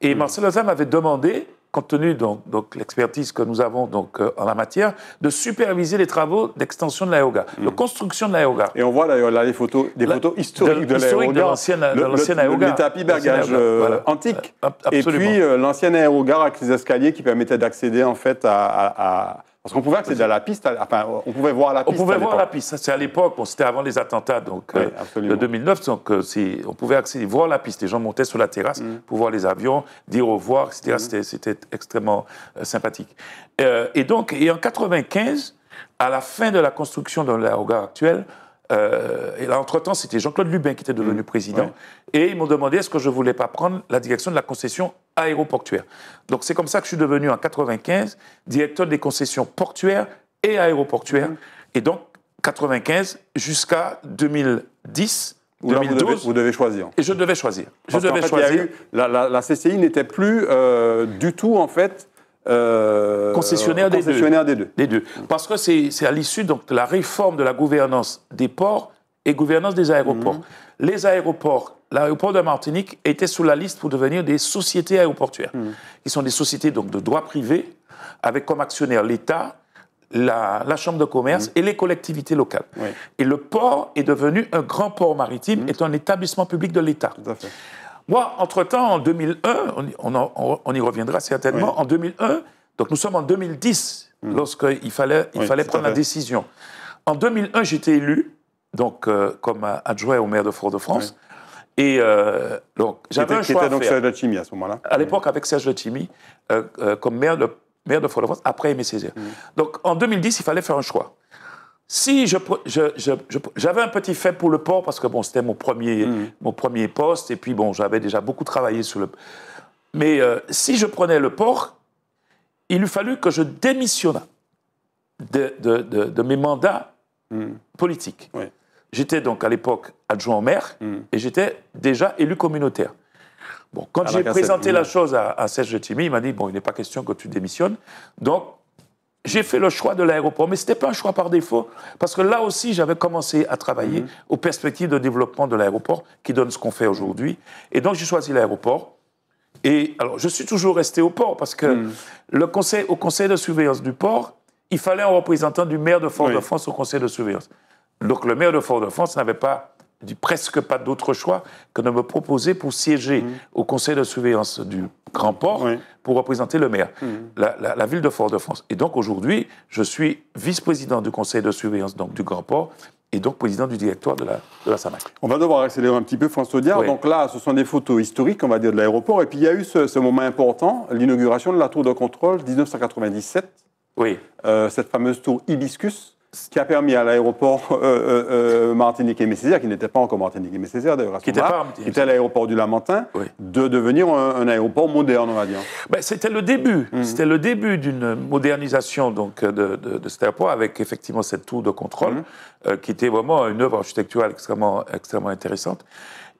et hum. Marcel Osnam m'avait demandé compte tenu donc, donc l'expertise que nous avons donc euh, en la matière, de superviser les travaux d'extension de l'aérogare, hmm. de construction de l'aérogare. Et on voit là, les photos, des photos historiques de, l'aéroga, de l'ancienne les tapis bagages euh, antiques, euh, et puis l'ancienne l'ancien aérogare avec les escaliers qui permettaient d'accéder en fait à parce qu'on pouvait accéder à la piste, enfin, on pouvait voir la piste. On pouvait voir la piste, c'est à l'époque, On c'était avant les attentats, donc euh, de 2009, donc euh, on pouvait accéder, voir la piste. Les gens montaient sur la terrasse mm. pour voir les avions, dire au revoir, etc. Mm. C'était extrêmement euh, sympathique. et donc, et en 95, à la fin de la construction de l'aérogare actuel, euh, et là, entre-temps, c'était Jean-Claude Lubin qui était devenu mmh. président. Et ils m'ont demandé est-ce que je voulais pas prendre la direction de la concession aéroportuaire. Donc c'est comme ça que je suis devenu en 95 directeur des concessions portuaires et aéroportuaires. Mmh. Et donc 95 jusqu'à 2010. Ou 2012, vous, devez, choisir. Et je devais choisir. Je devais choisir. la, la, CCI n'était plus euh, du tout en fait euh, concessionnaire, des, deux. des, deux. Parce que c'est à l'issue de la réforme de la gouvernance des ports et gouvernance des aéroports. Mmh. Les aéroports, l'aéroport de Martinique était sous la liste pour devenir des sociétés aéroportuaires, mmh. Ils sont des sociétés donc, de droit privé, avec comme actionnaire l'État, la, Chambre de commerce mmh. et les collectivités locales. Et le port est devenu un grand port maritime, est un établissement public de l'État. Moi, entre-temps, en 2001, on, on, y reviendra certainement, en 2001, donc nous sommes en 2010, hmm. lorsqu'il fallait, il fallait prendre la décision. En 2001, j'étais élu, donc euh, comme adjoint au maire de Fort-de-France. Et euh, donc, j'avais un choix. Était donc à Serge à ce moment-là À l'époque, avec Serge de euh, euh, comme maire de, maire de Fort-de-France, après Aimé Césaire. Hmm. Donc en 2010, il fallait faire un choix si j'avais je, un petit fait pour le port, parce que bon, c'était mon, premier, mm. mon premier poste, et puis bon, j'avais déjà beaucoup travaillé sur le... Mais euh, si je prenais le port, il eût fallu que je démissionne de, de, de, mes mandats mm. politiques. J'étais donc à l'époque adjoint au maire, mm. et j'étais déjà élu communautaire. Bon, quand ah, j'ai présenté la chose à, Serge Timi il m'a dit, bon, il n'est pas question que tu démissionnes, donc j'ai fait le choix de l'aéroport, mais ce n'était pas un choix par défaut, parce que là aussi, j'avais commencé à travailler mhm. aux perspectives de développement de l'aéroport, qui donne ce qu'on fait aujourd'hui. Et donc, j'ai choisi l'aéroport. Et alors, je suis toujours resté au port, parce que mhm. le conseil, au conseil de surveillance du port, il fallait un représentant du maire de Fort-de-France au conseil de surveillance. Donc, le maire de Fort-de-France n'avait pas dit presque pas d'autre choix que de me proposer pour siéger mmh. au conseil de surveillance du Grand Port pour représenter le maire, mmh. la, ville de Fort-de-France. Et donc aujourd'hui, je suis vice-président du conseil de surveillance donc, du Grand Port et donc président du directoire de la, SAMAC. On va devoir accélérer un petit peu, François Audiard. Donc là, ce sont des photos historiques, on va dire, de l'aéroport. Et puis il y a eu ce, moment important, l'inauguration de la tour de contrôle 1997. Oui. Euh, cette fameuse tour Hibiscus ce qui a permis à l'aéroport euh, euh, euh, Martinique et Messésière, qui n'était pas encore Martinique et d'ailleurs, qui était, qui était l'aéroport du Lamentin, de devenir un, aéroport moderne, on va dire. Ben, c'était le début, mm. c'était le début d'une modernisation donc de, cet aéroport avec effectivement cette tour de contrôle mm. qui était vraiment une œuvre architecturale extrêmement, extrêmement intéressante.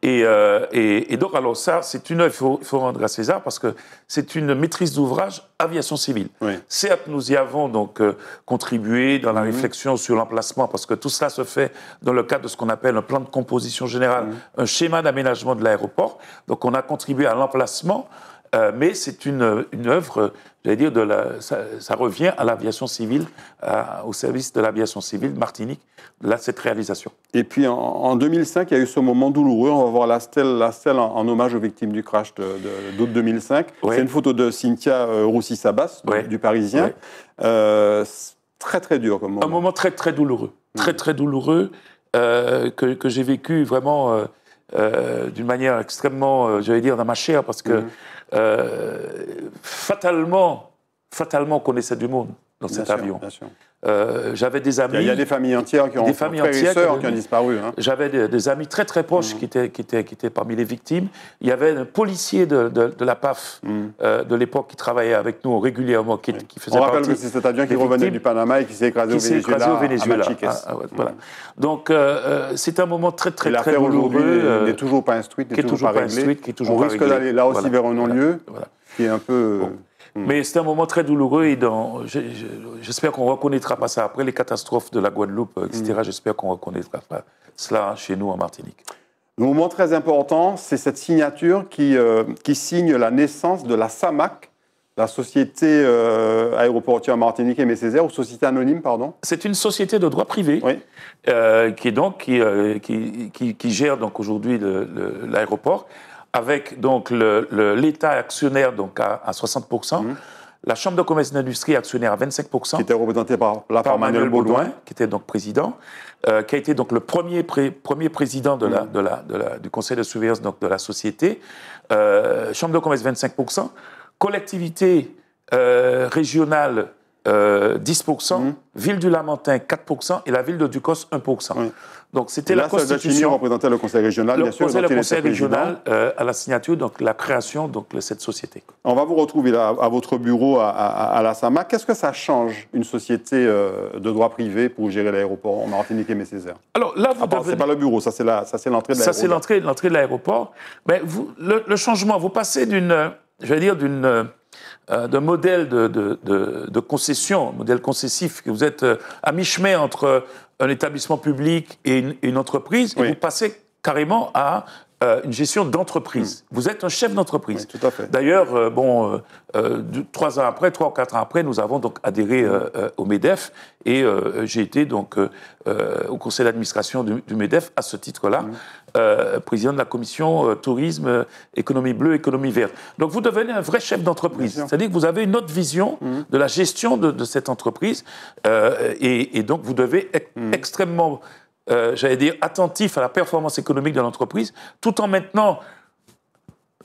Et, euh, et, et, donc, alors ça, c'est une œuvre, il faut, rendre à César, parce que c'est une maîtrise d'ouvrage aviation civile. Oui. Certes, nous y avons donc euh, contribué dans la mhm. réflexion sur l'emplacement, parce que tout cela se fait dans le cadre de ce qu'on appelle un plan de composition générale, mhm. un schéma d'aménagement de l'aéroport. Donc, on a contribué à l'emplacement, euh, mais c'est une, une œuvre j'allais dire, de la, ça, revient à l'aviation civile, au service de l'aviation civile Martinique, là, cette réalisation. Et puis en, 2005, il y a eu ce moment douloureux. On va voir la stèle, la stèle en, hommage aux victimes du crash d'août 2005. C'est une photo de Cynthia euh, Roussi-Sabas, du, Parisien. Euh, très, très dur comme moment. Un moment très, très douloureux. Mm. Très, très douloureux euh, que, que j'ai vécu vraiment. d'une manière extrêmement, j'allais dire, dans ma chair, parce que mm. Euh, fatalement, fatalement connaissait du monde dans cet avion. Euh, j'avais des amis. Il y a des familles entières qui ont, des familles entières qui, ont... qui, ont disparu. Hein. J'avais des, des, amis très très proches mm. qui, étaient, qui, étaient, qui, étaient, parmi les victimes. Il y avait un policier de, de, de la PAF mm. euh, de l'époque qui travaillait avec nous régulièrement, qui, qui faisait On rappelle que c'est cet avion qui revenait du Panama et qui s'est écrasé, au Venezuela. À mmh. Donc euh, euh, c'est un moment très très et très douloureux. n'est toujours pas instruite, n'est toujours, toujours pas, réglée. qui est toujours On pas risque d'aller là aussi vers un non-lieu, qui est un peu. Mm. Mais c'est un moment très douloureux et j'espère qu'on ne reconnaîtra pas ça. Après les catastrophes de la Guadeloupe, etc., mm. j'espère qu'on ne reconnaîtra pas cela chez nous en Martinique. Le moment très important, c'est cette signature qui, euh, signe la naissance de la SAMAC, la Société euh, aéroportuaire martinique et Césaire, ou Société anonyme, pardon C'est une société de droit privé euh, qui, donc, qui, gère donc aujourd'hui l'aéroport avec donc l'État actionnaire donc à, 60%, mmh. la Chambre de commerce et d'industrie actionnaire à 25%. Qui était représentée par, la Manuel Baudouin, qui était donc président, euh, qui a été donc le premier, premier président mmh. du conseil de surveillance donc de la société. Euh, Chambre de commerce 25%, collectivité euh, régionale 10%, euh, mhm. ville du Lamentin 4% et la ville de Ducos 1%. Donc c'était la constitution. représentait le conseil régional, le bien sûr. Le conseil régional euh, à la signature, donc la création donc, de cette société. On va vous retrouver à votre bureau à, la SAMA. Qu'est-ce que ça change, une société euh, de droit privé pour gérer l'aéroport en Martinique et Césars. Alors là, vous ah, C'est pas le bureau, ça c'est l'entrée de l'aéroport. Ça c'est l'entrée de l'aéroport. Mais vous, le, changement, vous passez d'une, je veux dire, d'une euh, d'un modèle de, de, de, concession, modèle concessif, que vous êtes euh, à mi-chemin entre un établissement public et une, entreprise, et vous passez carrément à euh, une gestion d'entreprise. Mm. Vous êtes un chef d'entreprise. tout à fait. D'ailleurs, euh, bon, euh, euh trois ans après, trois ou quatre ans après, nous avons donc adhéré au Medef et j'ai été donc au conseil d'administration du, Medef à ce titre-là, mm. président de la commission tourisme, économie bleue, économie verte. Donc vous devenez un vrai chef d'entreprise. C'est-à-dire que vous avez une autre vision mm. de la gestion de, de cette entreprise et, et, donc vous devez être extrêmement euh, j'allais dire, attentif à la performance économique de l'entreprise, tout en maintenant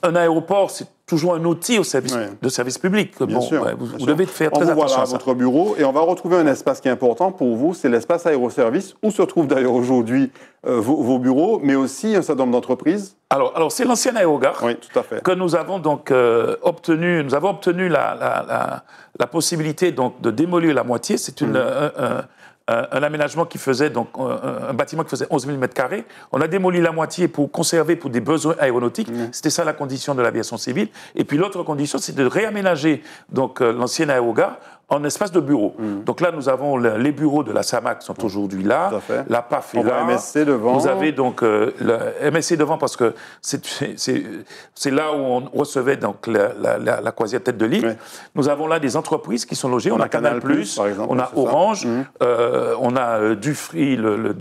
un aéroport, c'est toujours un outil au service, de service public. bon, vous, devez faire très vous attention. à, votre bureau et on va retrouver un espace qui est important pour vous, c'est l'espace aéroservice, où se trouvent d'ailleurs aujourd'hui euh, vos, bureaux, mais aussi un certain nombre d'entreprises. Alors, alors c'est l'ancien aérogare que nous avons donc euh, obtenu, nous avons obtenu la, la, la, possibilité donc de démolir la moitié. C'est une, mmh un aménagement qui faisait, donc un bâtiment qui faisait 11 000 m. On a démoli la moitié pour conserver pour des besoins aéronautiques. C'était ça la condition de l'aviation civile. Et puis l'autre condition, c'est de réaménager donc euh, l'ancienne l'ancien aérogare en espace de bureau. Hmm. Donc là, nous avons les bureaux de la SAMAC sont hmm. aujourd'hui là, la PAF est là. MSC devant. Vous avez donc euh, le MSC devant parce que c'est là où on recevait donc la, la, tête de lit. Nous avons là des entreprises qui sont logées. On, a, Canal, Plus, on a Orange, hmm. euh, on a euh, Dufry, le,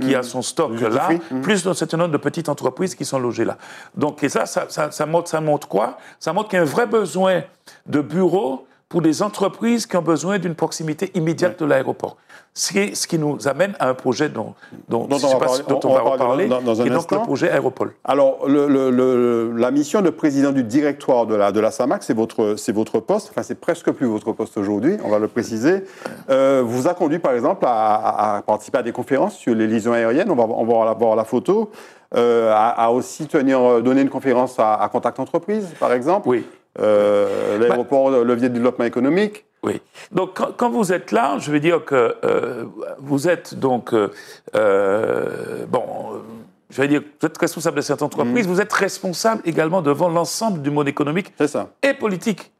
qui a son stock là, plus un certain nombre de petites entreprises qui sont logées là. Donc et ça, ça, montre, ça montre quoi Ça montre qu'il y a un vrai besoin de bureaux pour des entreprises qui ont besoin d'une proximité immédiate de l'aéroport. Ce, ce qui, nous amène à un projet dont, on, va va reparler, dans, dans un et donc le projet Aéropole. Alors, le, la mission de président du directoire de la, de la SAMAC, c'est votre, votre poste, enfin c'est presque plus votre poste aujourd'hui, on va le préciser, euh, vous a conduit par exemple à, participer à des conférences sur les liaisons aériennes, on va, on va voir la photo, euh, à, aussi tenir, euh, donner une conférence à, à Contact Entreprise, par exemple. Oui. Euh, bah- l'aéroport euh, levier de développement économique. Oui. Donc quand, vous êtes là, je veux dire que euh, vous êtes donc bon. Je vais dire, vous êtes responsable de cette entreprise, mm. vous êtes responsable également devant l'ensemble du monde économique ça. et politique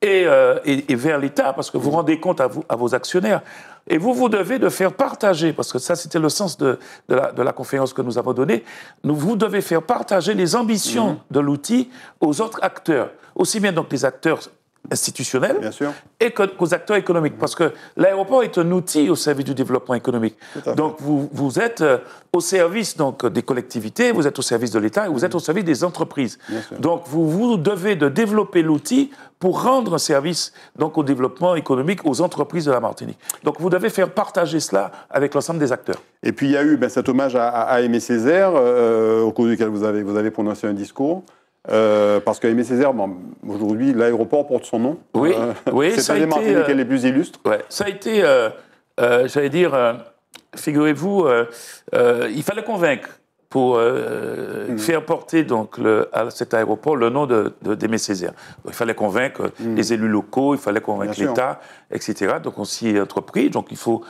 et, et, vers l'État, parce que vous mm. rendez compte à vos actionnaires. Et vous, vous devez de faire partager, parce que ça, c'était le sens de, la, conférence que nous avons donnée, vous devez faire partager les ambitions mhm. de l'outil aux autres acteurs, aussi bien donc les acteurs institutionnel et qu'aux acteurs économiques. Parce que l'aéroport est un outil au service du développement économique. Donc vous, êtes euh, au service donc, des collectivités, vous êtes au service de l'État et vous êtes au service des entreprises. Donc vous devez de développer l'outil pour rendre un service donc, au développement économique aux entreprises de la Martinique. Donc vous devez faire partager cela avec l'ensemble des acteurs. Et puis il y a eu ben, cet hommage à, Aimé Césaire, euh, euh, au cours duquel vous avez, vous avez prononcé un discours. Euh, parce qu'Aimé Césaire, ben, aujourd'hui, l'aéroport porte son nom. Oui, euh, c'est un des Martiniquais euh, les plus illustres. ça a été, j'allais dire, figurez-vous, il fallait convaincre pour mm. faire porter donc à cet aéroport le nom de, d'Aimé Césaire. Il fallait convaincre mm. les élus locaux, il fallait convaincre l'État, etc. Donc on s'y est entrepris. Donc il faut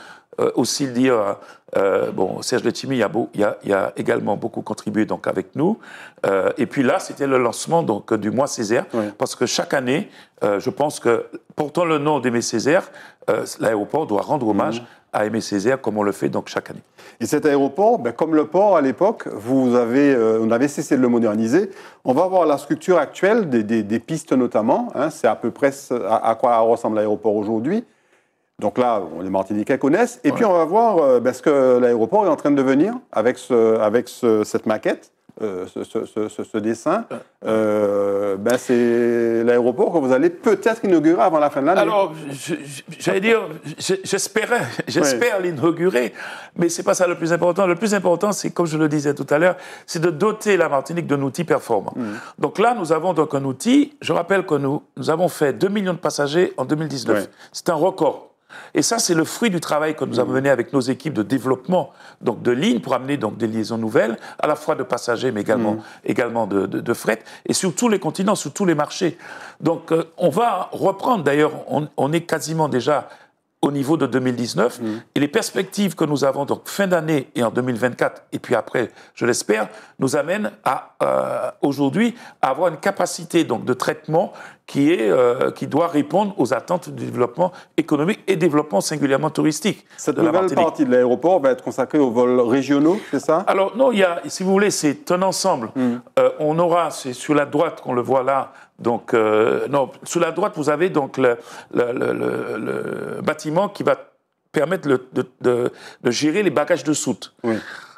aussi le dire euh, bon, Serge Letimi a, beau, a, également beaucoup contribué donc avec nous. Euh, et puis là, c'était le lancement donc du mois Césaire, parce que chaque année, euh, je pense que portant le nom d'Aimé Césaire, l'aéroport doit rendre hommage mhm. à Aimé Césaire comme on le fait donc chaque année. Et cet aéroport, ben, comme le port à l'époque, vous avez, on avait cessé de le moderniser. On va voir la structure actuelle des, pistes notamment. Hein. C'est à peu près à quoi ressemble l'aéroport aujourd'hui. Donc là, les Martiniquais connaissent. Et puis on va voir parce euh, ben, ce que l'aéroport est en train de devenir avec, cette maquette. Euh, ce, dessin, euh, ben, c'est l'aéroport que vous allez peut-être inaugurer avant la fin de l'année. Alors, j'allais dire, j'espère l'inaugurer, mais ce n'est pas ça le plus important. Le plus important, c'est comme je le disais tout à l'heure, c'est de doter la Martinique d'un outil performant. Mm. Donc là, nous avons donc un outil. Je rappelle que nous, nous avons fait 2 millions de passagers en 2019. C'est un record. Et ça, c'est le fruit du travail que nous avons mm. mené avec nos équipes de développement donc de lignes pour amener donc des liaisons nouvelles, à la fois de passagers, mais également, mm. également de, fret, et sur tous les continents, sur tous les marchés. Donc, euh, on va reprendre. D'ailleurs, on, est quasiment déjà au niveau de 2019. Mm. Et les perspectives que nous avons, donc fin d'année et en 2024, et puis après, je l'espère, nous amènent à, euh, aujourd'hui, à avoir une capacité donc, de traitement qui, est, euh, qui doit répondre aux attentes du développement économique et développement singulièrement touristique. Cette de nouvelle la partie de l'aéroport va être consacrée aux vols régionaux, c'est ça Alors non, il y a, si vous voulez, c'est un ensemble. Hmm. Euh, on aura, c'est sur la droite qu'on le voit là, donc euh, non, sur la droite vous avez donc le, bâtiment qui va permettre de, de, gérer les bagages de soute. Oui.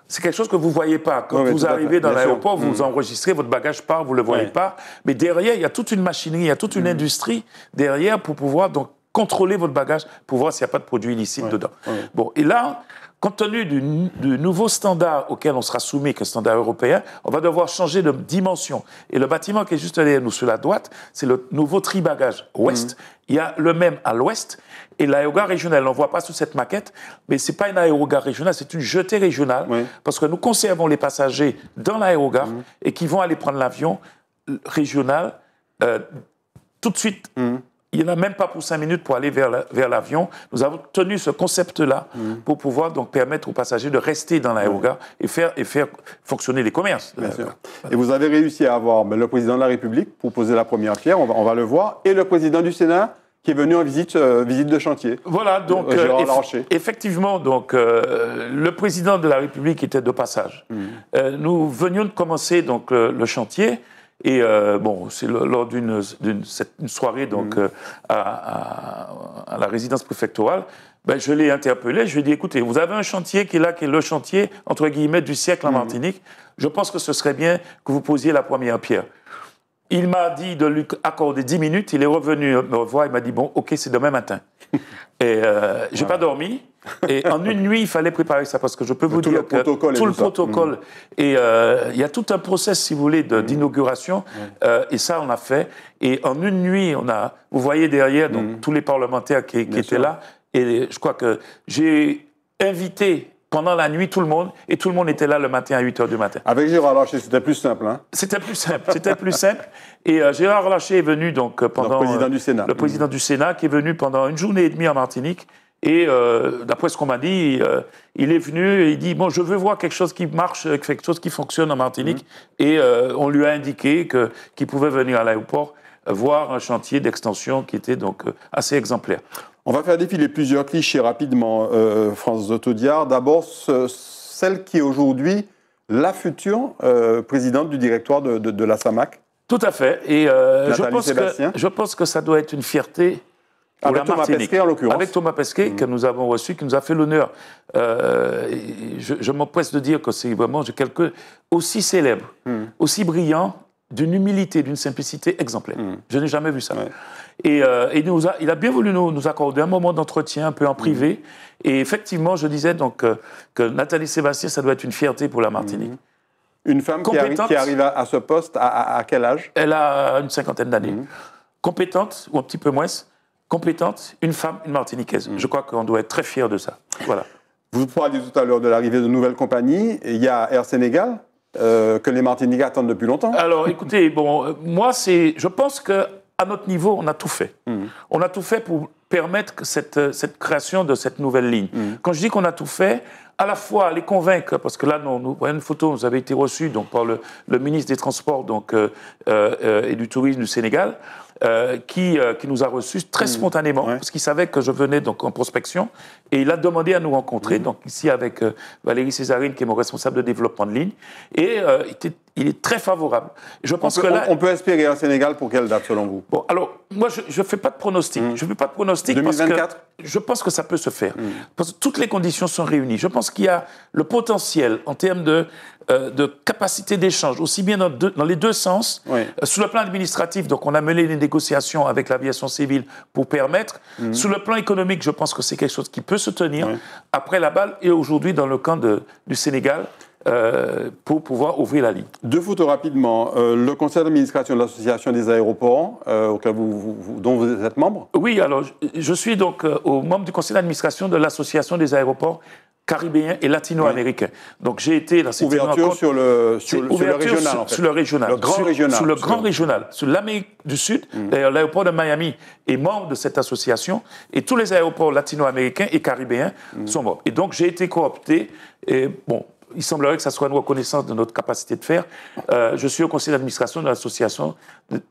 C'est quelque chose que vous ne voyez pas. Quand vous arrivez dans l'aéroport, vous mm. enregistrez, votre bagage part, vous ne le voyez pas. Mais derrière, il y a toute une machinerie, il y a toute une mm. industrie derrière pour pouvoir donc contrôler votre bagage, pour voir s'il n'y a pas de produits illicites dedans. Bon, et là, compte tenu du, nouveau standard auquel on sera soumis, que standard européen, on va devoir changer de dimension. Et le bâtiment qui est juste derrière nous sur la droite, c'est le nouveau tribagage ouest. Mmh. Il y a le même à l'ouest et l'aérogare régionale. On ne voit pas sous cette maquette, mais ce n'est pas une aérogare régionale, c'est une jetée régionale parce que nous conservons les passagers dans l'aérogare mmh. et qui vont aller prendre l'avion régional euh, tout de suite. Mmh il a même pas pour cinq minutes pour aller vers l'avion. Nous avons tenu ce concept-là mm. pour pouvoir donc permettre aux passagers de rester dans l'aérogare mm. et, faire, et faire fonctionner les commerces. Euh, et vous avez réussi à avoir ben, le président de la République pour poser la première pierre, on va, le voir, et le président du Sénat qui est venu en visite, euh, visite de chantier. Voilà, donc euh, effectivement, donc le président de la République était de passage. Mm. nous venions de commencer donc le chantier. Et euh, bon, c'est lors d'une soirée donc, mhm. euh, à, la résidence préfectorale, ben, je l'ai interpellé, je lui ai dit, écoutez, vous avez un chantier qui est là, qui est le chantier, entre guillemets, du siècle en mhm. Martinique. Je pense que ce serait bien que vous posiez la première pierre. Il m'a dit de lui accorder 10 minutes, il est revenu me revoir, il m'a dit, bon, ok, c'est demain matin. Et euh, j'ai pas dormi. Et en une nuit, il fallait préparer ça parce que je peux vous dire tout le protocole et mm. euh, il y a tout un process, si vous voulez, mm. d'inauguration. Mm. Euh, et ça, on a fait. Et en une nuit, on a. Vous voyez derrière donc tous les parlementaires qui, qui étaient là. Et je crois que j'ai invité pendant la nuit, tout le monde, et tout le monde était là le matin à 8 h du matin. Avec Gérard Larcher, c'était plus simple, hein C'était plus simple, c'était plus simple. Et euh, Gérard Larcher est venu donc euh, pendant. Le président du euh, Sénat. Le président du Sénat qui est venu pendant une journée et demie en Martinique. Et d'après ce qu'on m'a dit, il est venu et il dit bon, je veux voir quelque chose qui marche, quelque chose qui fonctionne en Martinique. Mm-hmm. Et on lui a indiqué qu'il pouvait venir à l'aéroport voir un chantier d'extension qui était donc assez exemplaire. On va faire défiler plusieurs clichés rapidement, euh, France D'abord, celle qui est aujourd'hui la future euh, présidente du directoire de, la SAMAC. Tout à fait. Et euh, je, pense que, ça doit être une fierté. Avec Thomas Pesquet, en l'occurrence. Avec Thomas Pesquet, mmh. que nous avons reçu, qui nous a fait l'honneur. Euh, je, m'empresse de dire que c'est vraiment quelqu'un aussi célèbre, mmh. aussi brillant, d'une humilité, d'une simplicité exemplaire. Mmh. Je n'ai jamais vu ça. Euh, et, nous il a bien voulu nous, nous accorder un moment d'entretien, un peu en privé. Mhm. Et effectivement, je disais donc euh, que Nathalie Sébastien, ça doit être une fierté pour la Martinique. Mhm. Une femme qui arrive, qui arrive, à, ce poste, à, quel âge Elle a une cinquantaine d'années. Mhm. Compétente, ou un petit peu moins, compétente, une femme, une martiniquaise. Je crois qu'on doit être très fier de ça. Voilà. Vous parliez tout à l'heure de l'arrivée de nouvelles compagnies. Il y a Air Sénégal, euh, que les Martiniquais attendent depuis longtemps. Alors, écoutez, bon, moi, c'est, je pense que à notre niveau, on a tout fait. Mm. On a tout fait pour permettre euh, cette, création de cette nouvelle ligne. Mm. Quand je dis qu'on a tout fait, à la fois les convaincre, parce que là, nous, nous une photo, nous avez été reçus donc, par le, ministre des Transports donc, euh, euh, et du Tourisme du Sénégal, euh, qui, euh, qui, nous a reçus très mm. spontanément, parce qu'il savait que je venais donc en prospection, et il a demandé à nous rencontrer, mm. donc ici avec euh, Valérie Césarine, qui est mon responsable de développement de ligne, et il, est très favorable. Je pense on peut, que là, on, peut espérer un Sénégal pour quelle date selon vous Bon, alors moi je ne fais pas de pronostic. Mm. Je ne fais pas de pronostic 2024 parce que je pense que ça peut se faire. toutes les conditions sont réunies. Je pense qu'il y a le potentiel en termes de euh, de capacité d'échange, aussi bien dans, les deux sens. Euh, sous le plan administratif, donc on a mené les négociations avec l'aviation civile pour permettre. Mhm. sous le plan économique, je pense que c'est quelque chose qui peut se tenir après la balle et aujourd'hui dans le camp du Sénégal. Euh, pour pouvoir ouvrir la ligne. Deux photos rapidement. Euh, le conseil d'administration de l'association des aéroports, euh, auquel vous, dont vous êtes membre Oui, alors je, suis donc membre du conseil d'administration de l'association des aéroports caribéens et latino-américains. Donc j'ai été... cette ouverture sur le, sur, le, sur le régional, sur, le régional. grand sur, régional. Sur le grand régional. Sur l'Amérique du Sud, mm. d'ailleurs l'aéroport de Miami est membre de cette association et tous les aéroports latino-américains et caribéens mm. sont membres. Et donc j'ai été coopté, et bon, il semblerait que ça soit une reconnaissance de notre capacité de faire. Euh, je suis au conseil d'administration de l'association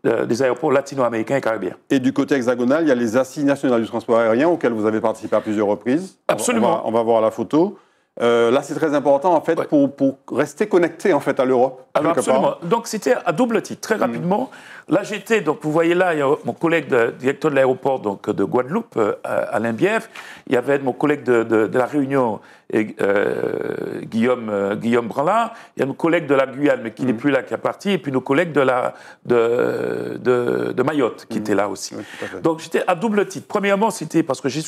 euh, des aéroports latino-américains et caribéens. Et du côté hexagonal, il y a les assises nationales du transport aérien auxquelles vous avez participé à plusieurs reprises. Absolument. On va, on va voir la photo. Euh, là, c'est très important en fait pour, pour, rester connecté en fait à l'Europe. absolument. Donc c'était à double titre. Très mm. rapidement, là j'étais. Donc vous voyez là, il y a mon collègue directeur de l'aéroport donc de Guadeloupe, Alain Bièvre. Il y avait mon collègue de la Réunion, et, euh, Guillaume, euh, Guillaume il y a nos collègues de la Guyane, mais qui n'est mm. plus là, qui est parti, et puis nos collègues de, la, de, de, Mayotte, qui mm. étaient là aussi. Donc j'étais à double titre. Premièrement, c'était parce que j'ai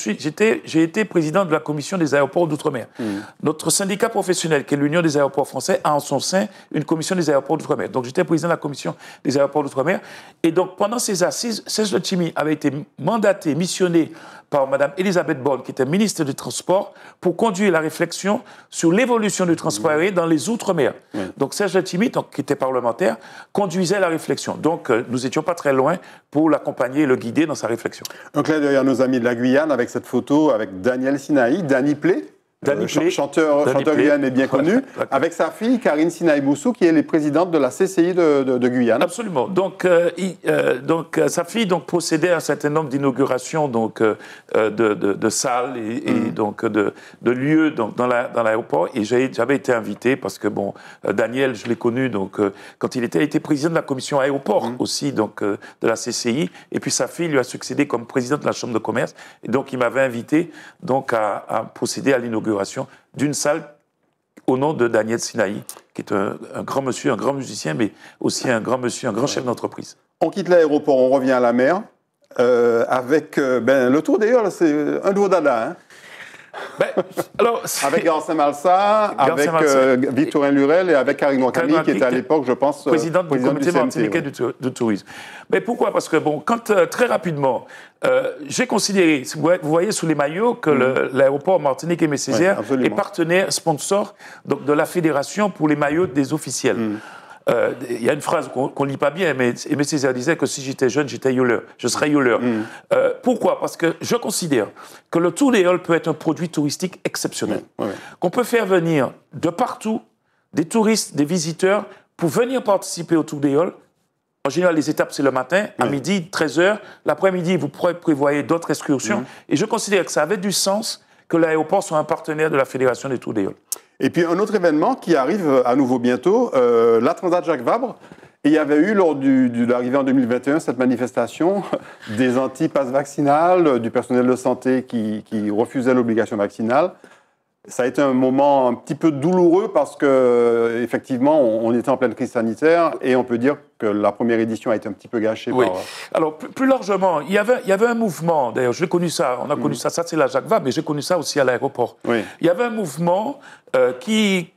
été président de la commission des aéroports d'outre-mer. Mm. Notre syndicat professionnel, qui est l'Union des aéroports français, a en son sein une commission des aéroports d'outre-mer. Donc j'étais président de la commission des aéroports d'outre-mer. Et donc pendant ces assises, Serge Le Chimi avait été mandaté, missionné par Mme Elisabeth Borne, qui était ministre du Transport, pour conduire la réflexion sur l'évolution du transport aérien dans les Outre-mer. Donc Serge Timmy, qui était parlementaire, conduisait la réflexion. Donc euh, nous étions pas très loin pour l'accompagner et le guider dans sa réflexion. Donc là, derrière nos amis de la Guyane, avec cette photo avec Daniel Sinaï, Danny Play, euh, chanteur, Danny chanteur bien connu, avec sa fille Karine sinaï qui est présidente de la CCI de, Guyane. Absolument. Donc, euh, euh, donc sa fille donc, à un certain nombre d'inaugurations donc, de, salles et, mm. donc de, lieux donc, dans l'aéroport. La, dans et j'avais été invité parce que, bon, Daniel, je l'ai connu donc, quand il était, était président de la commission aéroport mm. aussi, donc de la CCI. Et puis sa fille lui a succédé comme présidente de la Chambre de commerce. Et donc, il m'avait invité donc, à, à procéder à l'inauguration d'une salle au nom de Daniel Sinaï, qui est un, grand monsieur, un grand musicien, mais aussi un grand monsieur, un grand chef d'entreprise. On quitte l'aéroport, on revient à la mer, euh, avec euh, ben, le tour d'ailleurs, c'est un nouveau dada. Hein. Ben, alors, avec Garcin Malsa, avec euh, Victorin Lurel et avec Karim Ouakami, qui était à l'époque, je pense, euh, président, du comité martiniquais de tourisme. Mais pourquoi Parce que, bon, quand euh, très rapidement, j'ai considéré, vous voyez sous les maillots, que mm. l'aéroport Martinique et Messésière est partenaire, sponsor de la fédération pour les maillots des officiels. Mm. Euh, il y a une phrase qu'on ne lit pas bien, mais Aimé Césaire disait que si j'étais jeune, j'étais Yoleur je serais Yoleur mm. euh, pourquoi Parce que je considère que le Tour des Halles peut être un produit touristique exceptionnel, mm. qu'on peut faire venir de partout des touristes, des visiteurs, pour venir participer au Tour des Halles. En général, les étapes, c'est le matin, à mm. midi, 13h. L'après-midi, vous pourrez prévoir d'autres excursions. Et je considère que ça avait du sens que l'aéroport soit un partenaire de la Fédération des Tours des Halles. Et puis un autre événement qui arrive euh, à nouveau bientôt, euh, la Transat Jacques Vabre. il y avait eu, lors de l'arrivée en 2021, cette manifestation des anti vaccinales, euh, du personnel de santé qui, qui refusait l'obligation vaccinale. Ça a été un moment un petit peu douloureux parce que effectivement, on, était en pleine crise sanitaire et on peut dire que la première édition a été un petit peu gâchée. Oui. Euh, Alors plus, largement, il y avait, il y avait un mouvement. D'ailleurs, je l'ai connu ça. On a connu mm. ça. Ça c'est la Jacques mais j'ai connu ça aussi à l'aéroport. Il y avait un mouvement euh, qui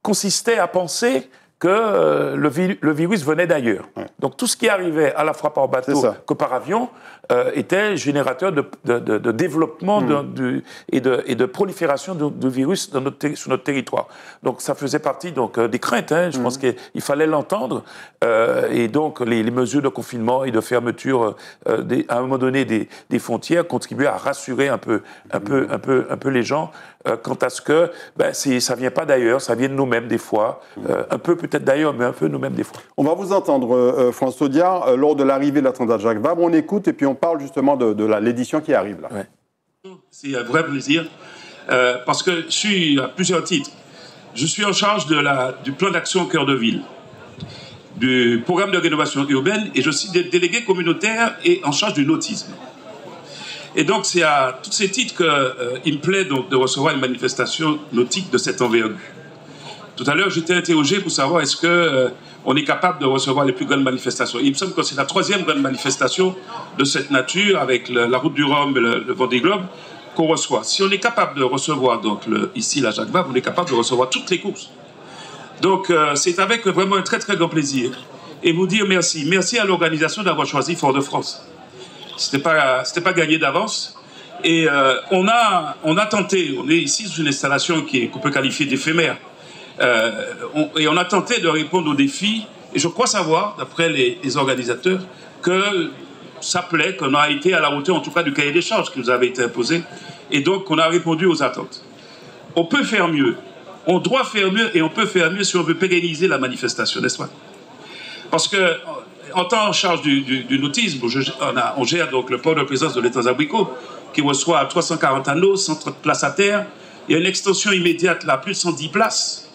consistait à penser que euh, le, virus venait d'ailleurs. Donc tout ce qui arrivait à la frappe en bateau que par avion euh, était générateur de, développement mm. et, et, de, prolifération du, virus notre, sur notre territoire. Donc ça faisait partie donc, euh, des craintes. Hein. Je pense mm. qu'il fallait l'entendre. Euh, et donc les, mesures de confinement et de fermeture à un moment donné des, frontières contribuaient à rassurer un peu, un peu, un peu, un peu les gens quant à ce que ça ben, ça vient pas d'ailleurs, ça vient de nous-mêmes des fois, mm. un peu peut-être d'ailleurs, mais un peu nous-mêmes des fois. On va vous entendre, François Diard, lors de l'arrivée de l'attentat Jacques Vabre. On écoute et puis on on parle justement de, l'édition qui arrive là. C'est un vrai plaisir euh, parce que je suis à plusieurs titres. Je suis en charge de la, du plan d'action cœur de ville, du programme de rénovation urbaine et je suis délégué communautaire et en charge du nautisme. Et donc c'est à tous ces titres qu'il euh, me plaît de recevoir une manifestation nautique de cette envergure. Tout à l'heure, j'étais interrogé pour savoir est-ce que euh, on est capable de recevoir les plus grandes manifestations. il me semble que c'est la troisième grande manifestation de cette nature, avec la route du Rhum et le, Vendée Globe, qu'on reçoit. Si on est capable de recevoir donc ici la Jacques Vabre, on est capable de recevoir toutes les courses. Donc euh, c'est avec vraiment un très très grand plaisir et vous dire merci. Merci à l'organisation d'avoir choisi Fort-de-France. C'était pas pas gagné d'avance. Et euh, on a on a tenté. On est ici sous une installation qui qu'on peut qualifier d'éphémère euh, et on a tenté de répondre aux défis. Et je crois savoir, d'après les, organisateurs, que ça plaît, qu'on a été à la hauteur, en tout cas, du cahier des charges qui nous avait été imposé. Et donc, qu'on a répondu aux attentes. On peut faire mieux. On doit faire mieux et on peut faire mieux si on veut pérenniser la manifestation, n'est-ce pas Parce que en tant en charge du, du, nautisme, on, gère donc le port de présence de l'État Abricot, qui reçoit 340 anneaux, 130 places à terre, et une extension immédiate là, plus de 110 places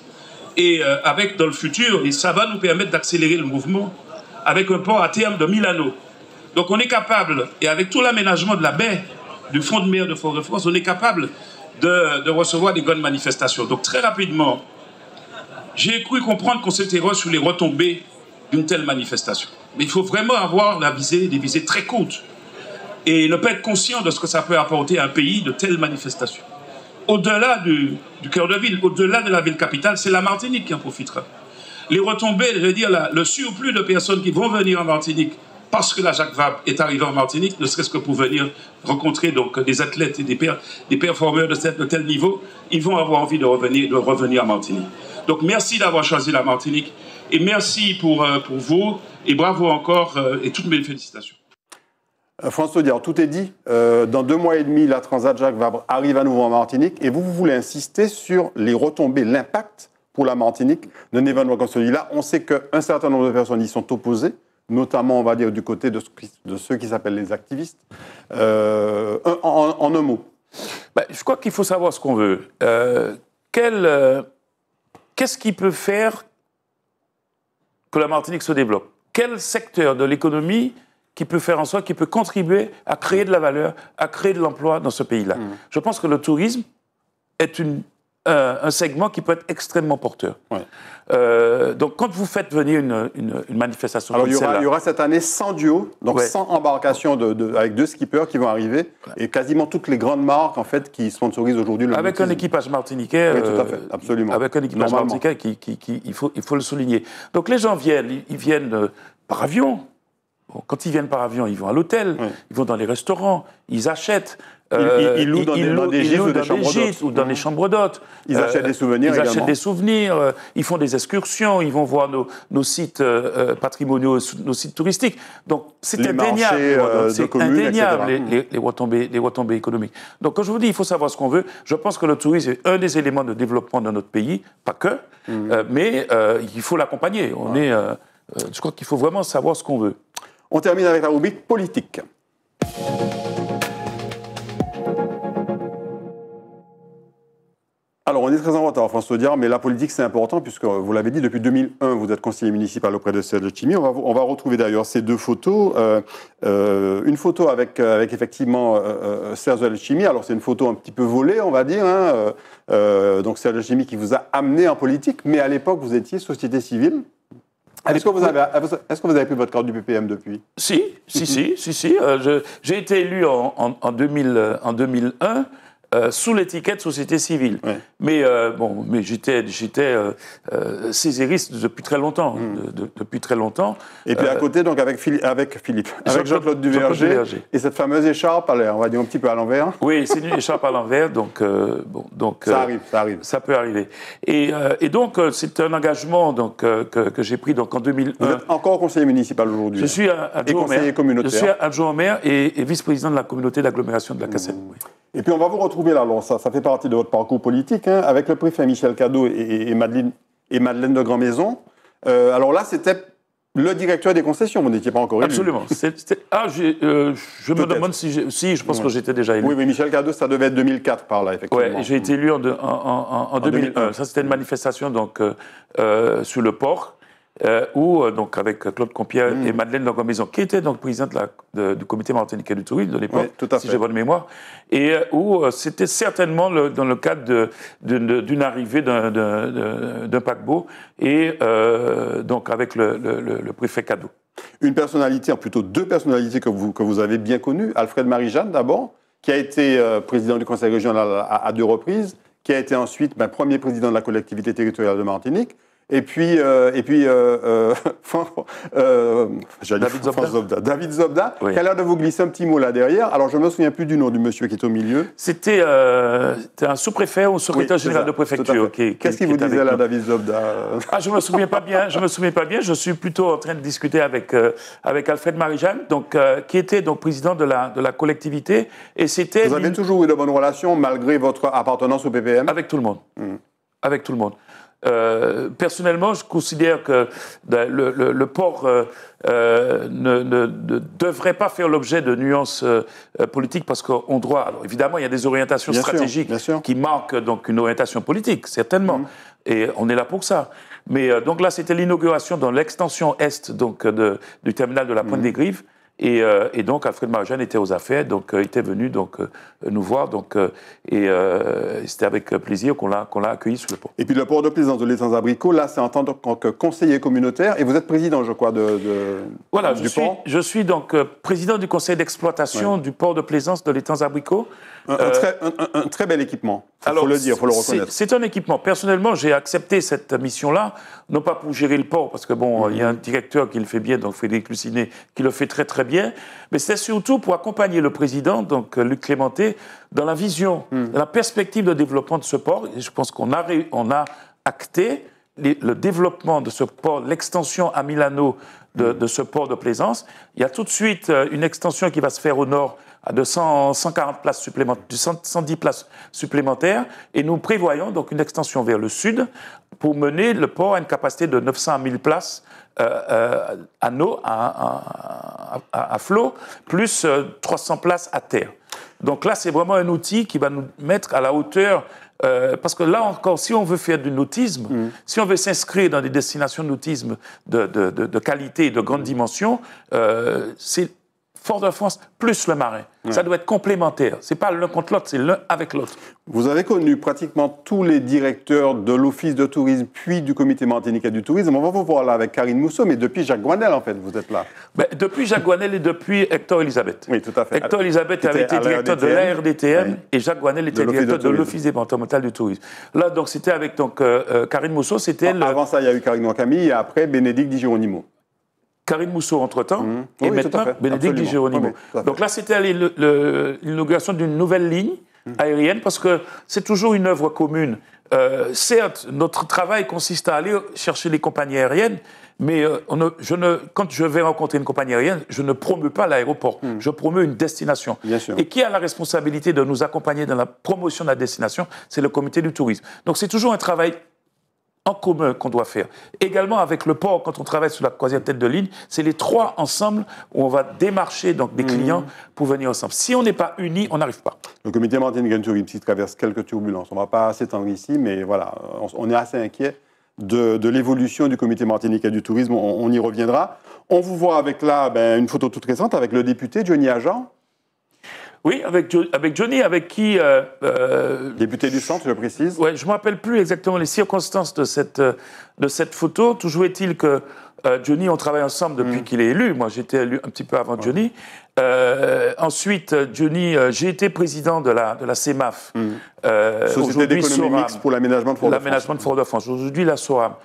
et euh, avec dans le futur, et ça va nous permettre d'accélérer le mouvement avec un port à terme de Milano. Donc on est capable, et avec tout l'aménagement de la baie, du fond de mer de Fort-de-France, on est capable de, recevoir des grandes manifestations. Donc très rapidement, j'ai cru comprendre qu'on s'était sur les retombées d'une telle manifestation. Mais il faut vraiment avoir la visée, des visées très courtes et ne pas être conscient de ce que ça peut apporter à un pays de telles manifestations au-delà du, cœur de ville, au-delà de la ville capitale, c'est la Martinique qui en profitera. Les retombées, je veux dire, le surplus de personnes qui vont venir en Martinique parce que la Jacques Vab est arrivée en Martinique, ne serait-ce que pour venir rencontrer donc des athlètes et des, performeurs de, tel niveau, ils vont avoir envie de revenir, de revenir Martinique. Donc merci d'avoir choisi la Martinique et merci pour, euh, pour vous et bravo encore euh, et toutes mes félicitations. Euh, François tout est dit. Euh, dans deux mois et demi, la Transat Jacques Vabre arrive à nouveau en Martinique et vous, vous voulez insister sur les retombées, l'impact pour la Martinique d'un événement comme là On sait qu'un certain nombre de personnes y sont opposées, notamment, on va dire, du côté de, ceux qui s'appellent les activistes. Euh, en, un mot. Bah, je crois qu'il faut savoir ce qu'on veut. Qu'est-ce qui peut faire que la Martinique se développe Quel secteur de l'économie qui peut faire en sorte, qui peut contribuer à créer de la valeur, à créer de l'emploi dans ce pays-là. Mm. Je pense que le tourisme est une, euh, un segment qui peut être extrêmement porteur. Euh, donc, quand vous faites venir une, manifestation Alors, comme il y, aura, il y aura cette année 100 duos, donc 100 embarcations de, avec deux skippers qui vont arriver, et quasiment toutes les grandes marques en fait, qui sponsorisent aujourd'hui le Avec un équipage martiniquais. Oui, tout à euh, fait, absolument. avec un équipage martiniquais, qui, il, faut, il faut le souligner. Donc, les gens viennent, ils viennent par avion, quand ils viennent par avion, ils vont à l'hôtel, ils vont dans les restaurants, ils achètent. ils, euh, louent dans, des, gîtes ou, dans les chambres d'hôtes. Ils euh, achètent des souvenirs. Ils achètent des souvenirs. Euh, ils font des excursions. Ils vont voir nos, sites patrimoniaux, nos sites touristiques. Donc c'est indéniable. C'est indéniable les, les, les, retombées, les retombées économiques. Donc quand je vous dis, il faut savoir ce qu'on veut. Je pense que le tourisme est un des éléments de développement de notre pays, pas que, mhm. mais il faut l'accompagner. On est, je crois qu'il faut vraiment savoir ce qu'on veut. On termine avec la rubrique politique. Alors, on est très en retard, François dire, mais la politique, c'est important, puisque vous l'avez dit, depuis 2001, vous êtes conseiller municipal auprès de Serge Chimie. On va, retrouver d'ailleurs ces deux photos. Euh, euh, une photo avec, euh, effectivement Serge Alchimi. Alors, c'est une photo un petit peu volée, on va dire. Hein, donc, Serge Chimie qui vous a amené en politique, mais à l'époque, vous étiez société civile. Ah, est-ce que, vous avez, ah, est que vous avez pris votre carte du PPM depuis si, si, si, si, si. Euh, j'ai été élu 2000, en 2001. Euh, sous l'étiquette société civile. Mais euh, bon, mais j'étais j'étais euh, euh depuis très longtemps, hmm. depuis très longtemps. Et puis à côté donc avec Philippe, avec Philippe, avec Jean-Claude Duverger, et cette fameuse écharpe on va dire un petit peu à l'envers. Oui, c'est une écharpe à l'envers, donc bon, donc ça arrive, ça arrive, ça peut arriver. Et, donc c'est un engagement donc que, j'ai pris donc en 2001. Vous êtes encore conseiller municipal aujourd'hui. Je suis hein, adjoint au maire. Je suis adjoint maire et, vice-président de la communauté d'agglomération de la Cassette. Mmh. Et puis on va vous retrouver ça, fait partie de votre parcours politique, hein, avec le préfet Michel Cadeau et, Madeleine, et Madeleine de Grand-Maison. Euh, alors là, c'était le directeur des concessions, vous n'étiez pas encore élu. Absolument. Ah, euh, je me demande si, je pense que j'étais déjà élu. Oui, mais Michel Cadeau, ça devait être 2004 par là, effectivement. Oui, j'ai été élu en, 2001. Ça, c'était une manifestation donc, euh, sur le port euh, euh, donc avec Claude Compiègne mm. et Madeleine Langomaison, qui était donc présidente du comité et du tourisme de l'époque, si j'ai bonne mémoire, et euh, où euh, c'était certainement dans le cadre d'une arrivée d'un paquebot, et donc avec le, préfet Cadeau. Une personnalité, plutôt deux personnalités que vous, que vous avez bien connues, Alfred Marie-Jeanne d'abord, qui a été président du conseil régional à, deux reprises, qui a été ensuite ben, premier président de la collectivité territoriale de Martinique, et puis, euh, et puis euh, euh, David Zobda, David Zobda qui a l'air de vous glisser un petit mot là derrière. Alors, je ne me souviens plus du nom du monsieur qui est au milieu. C'était un sous-préfet ou secrétaire général de préfecture. Qu'est-ce qu'il vous disait là, David Zobda ah, Je ne me souviens pas bien. Je me souviens pas bien. Je suis plutôt en train de discuter avec, avec Alfred Marijan, donc, qui était donc président de la, de la collectivité. Et c'était vous avez toujours eu de bonnes relations malgré votre appartenance au PPM Avec tout le monde. Hmm. Avec tout le monde. Euh, personnellement, je considère que ben, le, port euh, euh, ne, devrait pas faire l'objet de nuances politiques parce qu'on doit. Alors évidemment, il y a des orientations stratégiques qui marquent donc une orientation politique, certainement. Mm-hmm. Et on est là pour ça. Mais donc là, c'était l'inauguration dans l'extension est donc du terminal de la Pointe mm-hmm. des Grives. Et, euh, et, donc Alfred Marjane était aux affaires, donc euh, était venu donc euh, nous voir, donc euh, et c'était avec plaisir qu'on l'a qu'on l'a accueilli sous le pont. Et puis le port de plaisance de les abricot là c'est en tant que conseiller communautaire et vous êtes président, je crois, de, de voilà du je Suis, je suis donc président du conseil d'exploitation du port de plaisance de l'étang abricot un, euh, très, un, très, bel équipement, il faut le dire, faut le reconnaître. C'est un équipement. Personnellement, j'ai accepté cette mission-là, non pas pour gérer le port, parce que bon, mhm. il y a un directeur qui le fait bien, donc Frédéric Lucinet, qui le fait très très bien, mais c'est surtout pour accompagner le président, donc euh, Luc Clémenté, dans la vision, mhm. la perspective de développement de ce port. je pense qu'on a, on a acté le développement de ce port, l'extension à Milano de, de, ce port de plaisance. Il y a tout de suite euh, une extension qui va se faire au nord à 140 places supplémentaires, 110 places supplémentaires, et nous prévoyons donc une extension vers le sud pour mener le port à une capacité de 900 euh, euh, à 1000 places à, eau, à, à, flot, plus 300 euh, places à terre. Donc là, c'est vraiment un outil qui va nous mettre à la hauteur. parce que là encore, si on veut faire du nautisme, mm. si on veut s'inscrire dans des destinations de nautisme de, de, de qualité et de grande dimension, c'est Fort-de-France plus le Marais. Ça doit être complémentaire. C'est pas l'un contre l'autre, c'est l'un avec l'autre. Vous avez connu pratiquement tous les directeurs de l'Office de tourisme, puis du Comité et du tourisme. On va vous voir là avec Karine Mousseau, mais depuis Jacques Guanel, en fait, vous êtes là. Ben, depuis Jacques Guanel et depuis Hector Elisabeth. Oui, tout à fait. Hector Elisabeth avait été directeur de l'ARDTM et Jacques Guanel était directeur de l'Office départemental du tourisme. Là, donc, c'était avec donc, euh, euh, Karine Mousseau, c'était. Avant ça, il y a eu Karine Camille et après Bénédicte Di Gironimo. Karine Mousseau entre-temps, mhm. et maintenant Bénédicte Donc là, c'était l'inauguration d'une nouvelle ligne mhm. aérienne, parce que c'est toujours une œuvre commune. Euh, certes, notre travail consiste à aller chercher les compagnies aériennes, mais euh, on je ne, quand je vais rencontrer une compagnie aérienne, je ne promeux pas l'aéroport, mhm. je promeux une destination. Et qui a la responsabilité de nous accompagner dans la promotion de la destination C'est le comité du tourisme. Donc c'est toujours un travail en commun qu'on doit faire. Également avec le port, quand on travaille sur la troisième tête de ligne, c'est les trois ensemble où on va démarcher donc des mhm. clients pour venir ensemble. Si on n'est pas unis, on n'arrive pas. Le comité Tourisme, s'il traverse quelques turbulences. On ne va pas s'étendre ici, mais voilà, on, est assez inquiet de, l'évolution du comité Martinique et du tourisme. On, y reviendra. On vous voit avec là ben, une photo toute récente avec le député Johnny Agent oui, avec, avec Johnny, avec qui... Euh, euh Député du centre, je précise. Ouais, je ne me rappelle plus exactement les circonstances de cette, euh, de cette photo. Toujours est-il que euh, Johnny, on travaille ensemble depuis mm. qu'il est élu. Moi, j'étais élu un petit peu avant Johnny. ensuite, Johnny, j'ai été président de la, de la CEMAF. Mm. Société d'économie mixte pour l'aménagement de Fort-de-France. L'aménagement de fort france Aujourd'hui, la SOAM.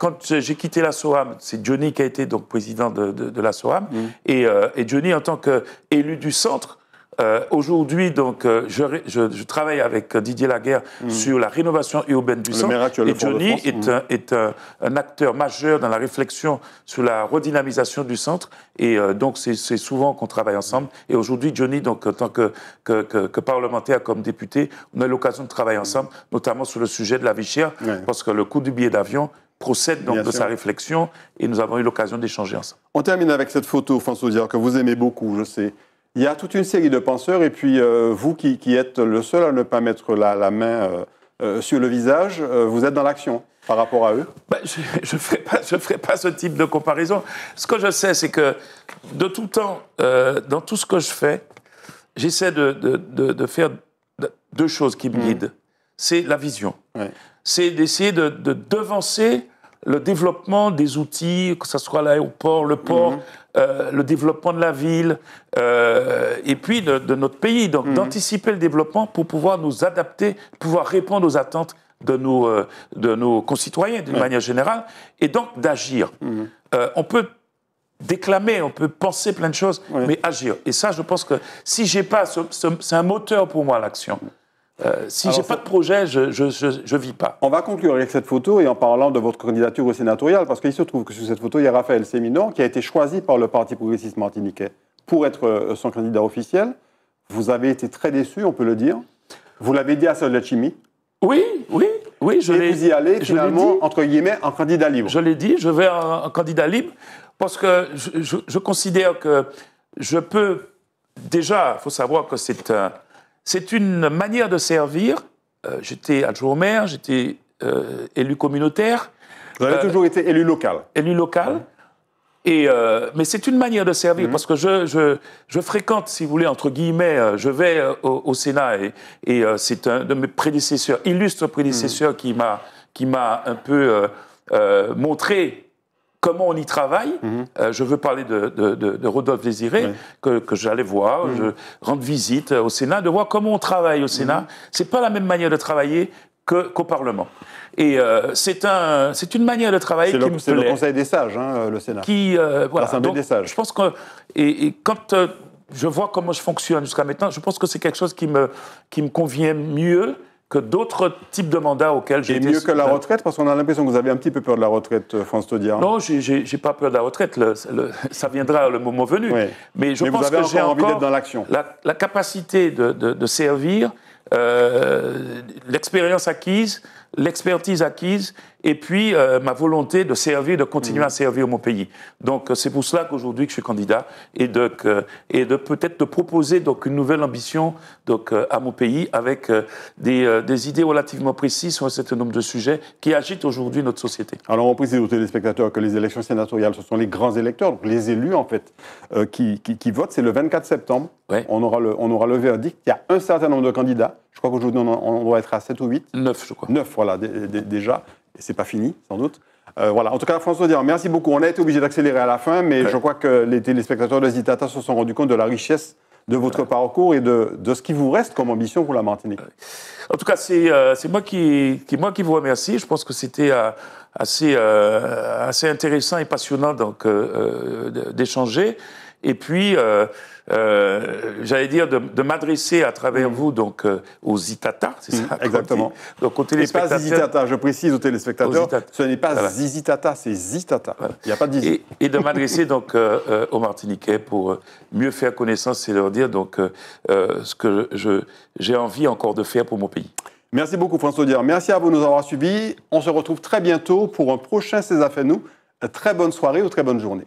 quand j'ai quitté la SOAM, c'est Johnny qui a été donc président de, la SOAM, mm. et, et, Johnny, en tant qu'élu du centre, euh, aujourd'hui, donc, euh, je, je, travaille avec euh, Didier Laguerre mm. sur la rénovation urbaine du centre. et Johnny est, mm. un, est un, acteur majeur dans la réflexion sur la redynamisation du centre. Et donc, c'est souvent qu'on travaille ensemble. Et aujourd'hui, Johnny, donc, en tant que, que, parlementaire, comme député, on a l'occasion de travailler ensemble, notamment sur le sujet de la vie chère, parce que le coût du billet d'avion procède donc de sa réflexion et nous avons eu l'occasion d'échanger ensemble. On termine avec cette photo, François Dior, que vous aimez beaucoup, je sais. Il y a toute une série de penseurs, et puis euh, vous qui, êtes le seul à ne pas mettre la, main euh, euh, sur le visage, vous êtes dans l'action par rapport à eux ben, Je ne je ferai, pas ce type de comparaison. Ce que je sais, c'est que de tout temps, dans tout ce que je fais, j'essaie de, faire deux choses qui me hmm. guident. C'est la vision. C'est d'essayer de, devancer le développement des outils, que ce soit l'aéroport, le port, hmm. Euh, le développement de la ville euh, et puis de, notre pays. Donc mhm. d'anticiper le développement pour pouvoir nous adapter, pouvoir répondre aux attentes de nos, euh, concitoyens d'une manière générale et donc d'agir. Mhm. on peut déclamer, on peut penser plein de choses, mais agir. Et ça, je pense que si j'ai pas, c'est un moteur pour moi l'action. Euh, si je n'ai pas de projet, je ne vis pas. On va conclure avec cette photo et en parlant de votre candidature au sénatorial, parce qu'il se trouve que sur cette photo, il y a Raphaël Séminon qui a été choisi par le Parti progressiste martiniquais pour être euh, son candidat officiel. Vous avez été très déçu, on peut le dire. Vous l'avez dit à Solachimi Oui, oui, oui. Je et vous y allez finalement, entre guillemets, en candidat libre. Je l'ai dit, je vais en, candidat libre parce que je, considère que je peux... Déjà, il faut savoir que c'est euh, c'est une manière de servir. Euh, j'étais adjoint au maire, j'étais euh, élu communautaire. Vous avez euh, toujours été élu local. Élu local. Et mais c'est une manière de servir mhm. parce que je, je, fréquente, si vous voulez, entre guillemets, je vais au, Sénat et, c'est un de mes prédécesseurs, illustre prédécesseur, mhm. qui m'a qui m'a un peu montré comment on y travaille. Mhm. Euh, je veux parler de, de, de, Rodolphe Désiré, que, que j'allais voir, mhm. je rendre visite au Sénat, de voir comment on travaille au Sénat. Mhm. C'est pas la même manière de travailler qu'au Parlement. Et euh, c'est un, c'est une manière de travailler qui me plaît. C'est le Conseil des sages, hein, euh, le Sénat. Qui, voilà. Donc, des sages. Je pense que et, et quand je vois comment je fonctionne jusqu'à maintenant, je pense que c'est quelque chose qui me qui me convient mieux que d'autres types de mandats auxquels j'ai Et mieux que la retraite Parce qu'on a l'impression que vous avez un petit peu peur de la retraite, euh, France Todia. Non, j'ai pas peur de la retraite. ça viendra le moment venu. Mais je pense que j'ai envie d'être dans l'action. La, la, capacité de, servir, euh, l'expérience acquise, l'expertise acquise et puis euh, ma volonté de servir, de continuer mm. à servir mon pays. Donc euh, c'est pour cela qu'aujourd'hui que je suis candidat et de, et de peut-être de proposer donc une nouvelle ambition donc euh, à mon pays avec des, des idées relativement précises sur un certain nombre de sujets qui agitent aujourd'hui notre société. Alors on précise aux téléspectateurs que les élections sénatoriales ce sont les grands électeurs, donc les élus en fait qui, qui, votent. C'est le 24 septembre. On aura le on aura le verdict. Il y a un certain nombre de candidats je crois qu'aujourd'hui, on, doit être à 7 ou 8. 9, je crois. 9, voilà, déjà. Et c'est pas fini, sans doute. Euh, voilà. En tout cas, François Dire, merci beaucoup. On a été obligé d'accélérer à la fin, mais je crois que les téléspectateurs de Zitata se sont rendus compte de la richesse de votre parcours et de, de, ce qui vous reste comme ambition pour la Martinique. Euh, en tout cas, c'est euh, c'est moi, qui, qui, moi qui vous remercie. Je pense que c'était assez, assez intéressant et passionnant d'échanger. Et puis, euh, j'allais dire, de, m'adresser à travers mm. vous donc euh, aux Itata, c'est ça mm, Exactement. Donc aux Ce n'est pas Zitata, je précise aux téléspectateurs. ce n'est pas Zitata, c'est Zitata. Il n'y a pas de et, et, de m'adresser donc euh, aux Martiniquais pour mieux faire connaissance et leur dire donc ce que je, j'ai envie encore de faire pour mon pays. Merci beaucoup François Dior, Merci à vous de nous avoir suivis. On se retrouve très bientôt pour un prochain César Affaires nous. Très bonne soirée ou très bonne journée.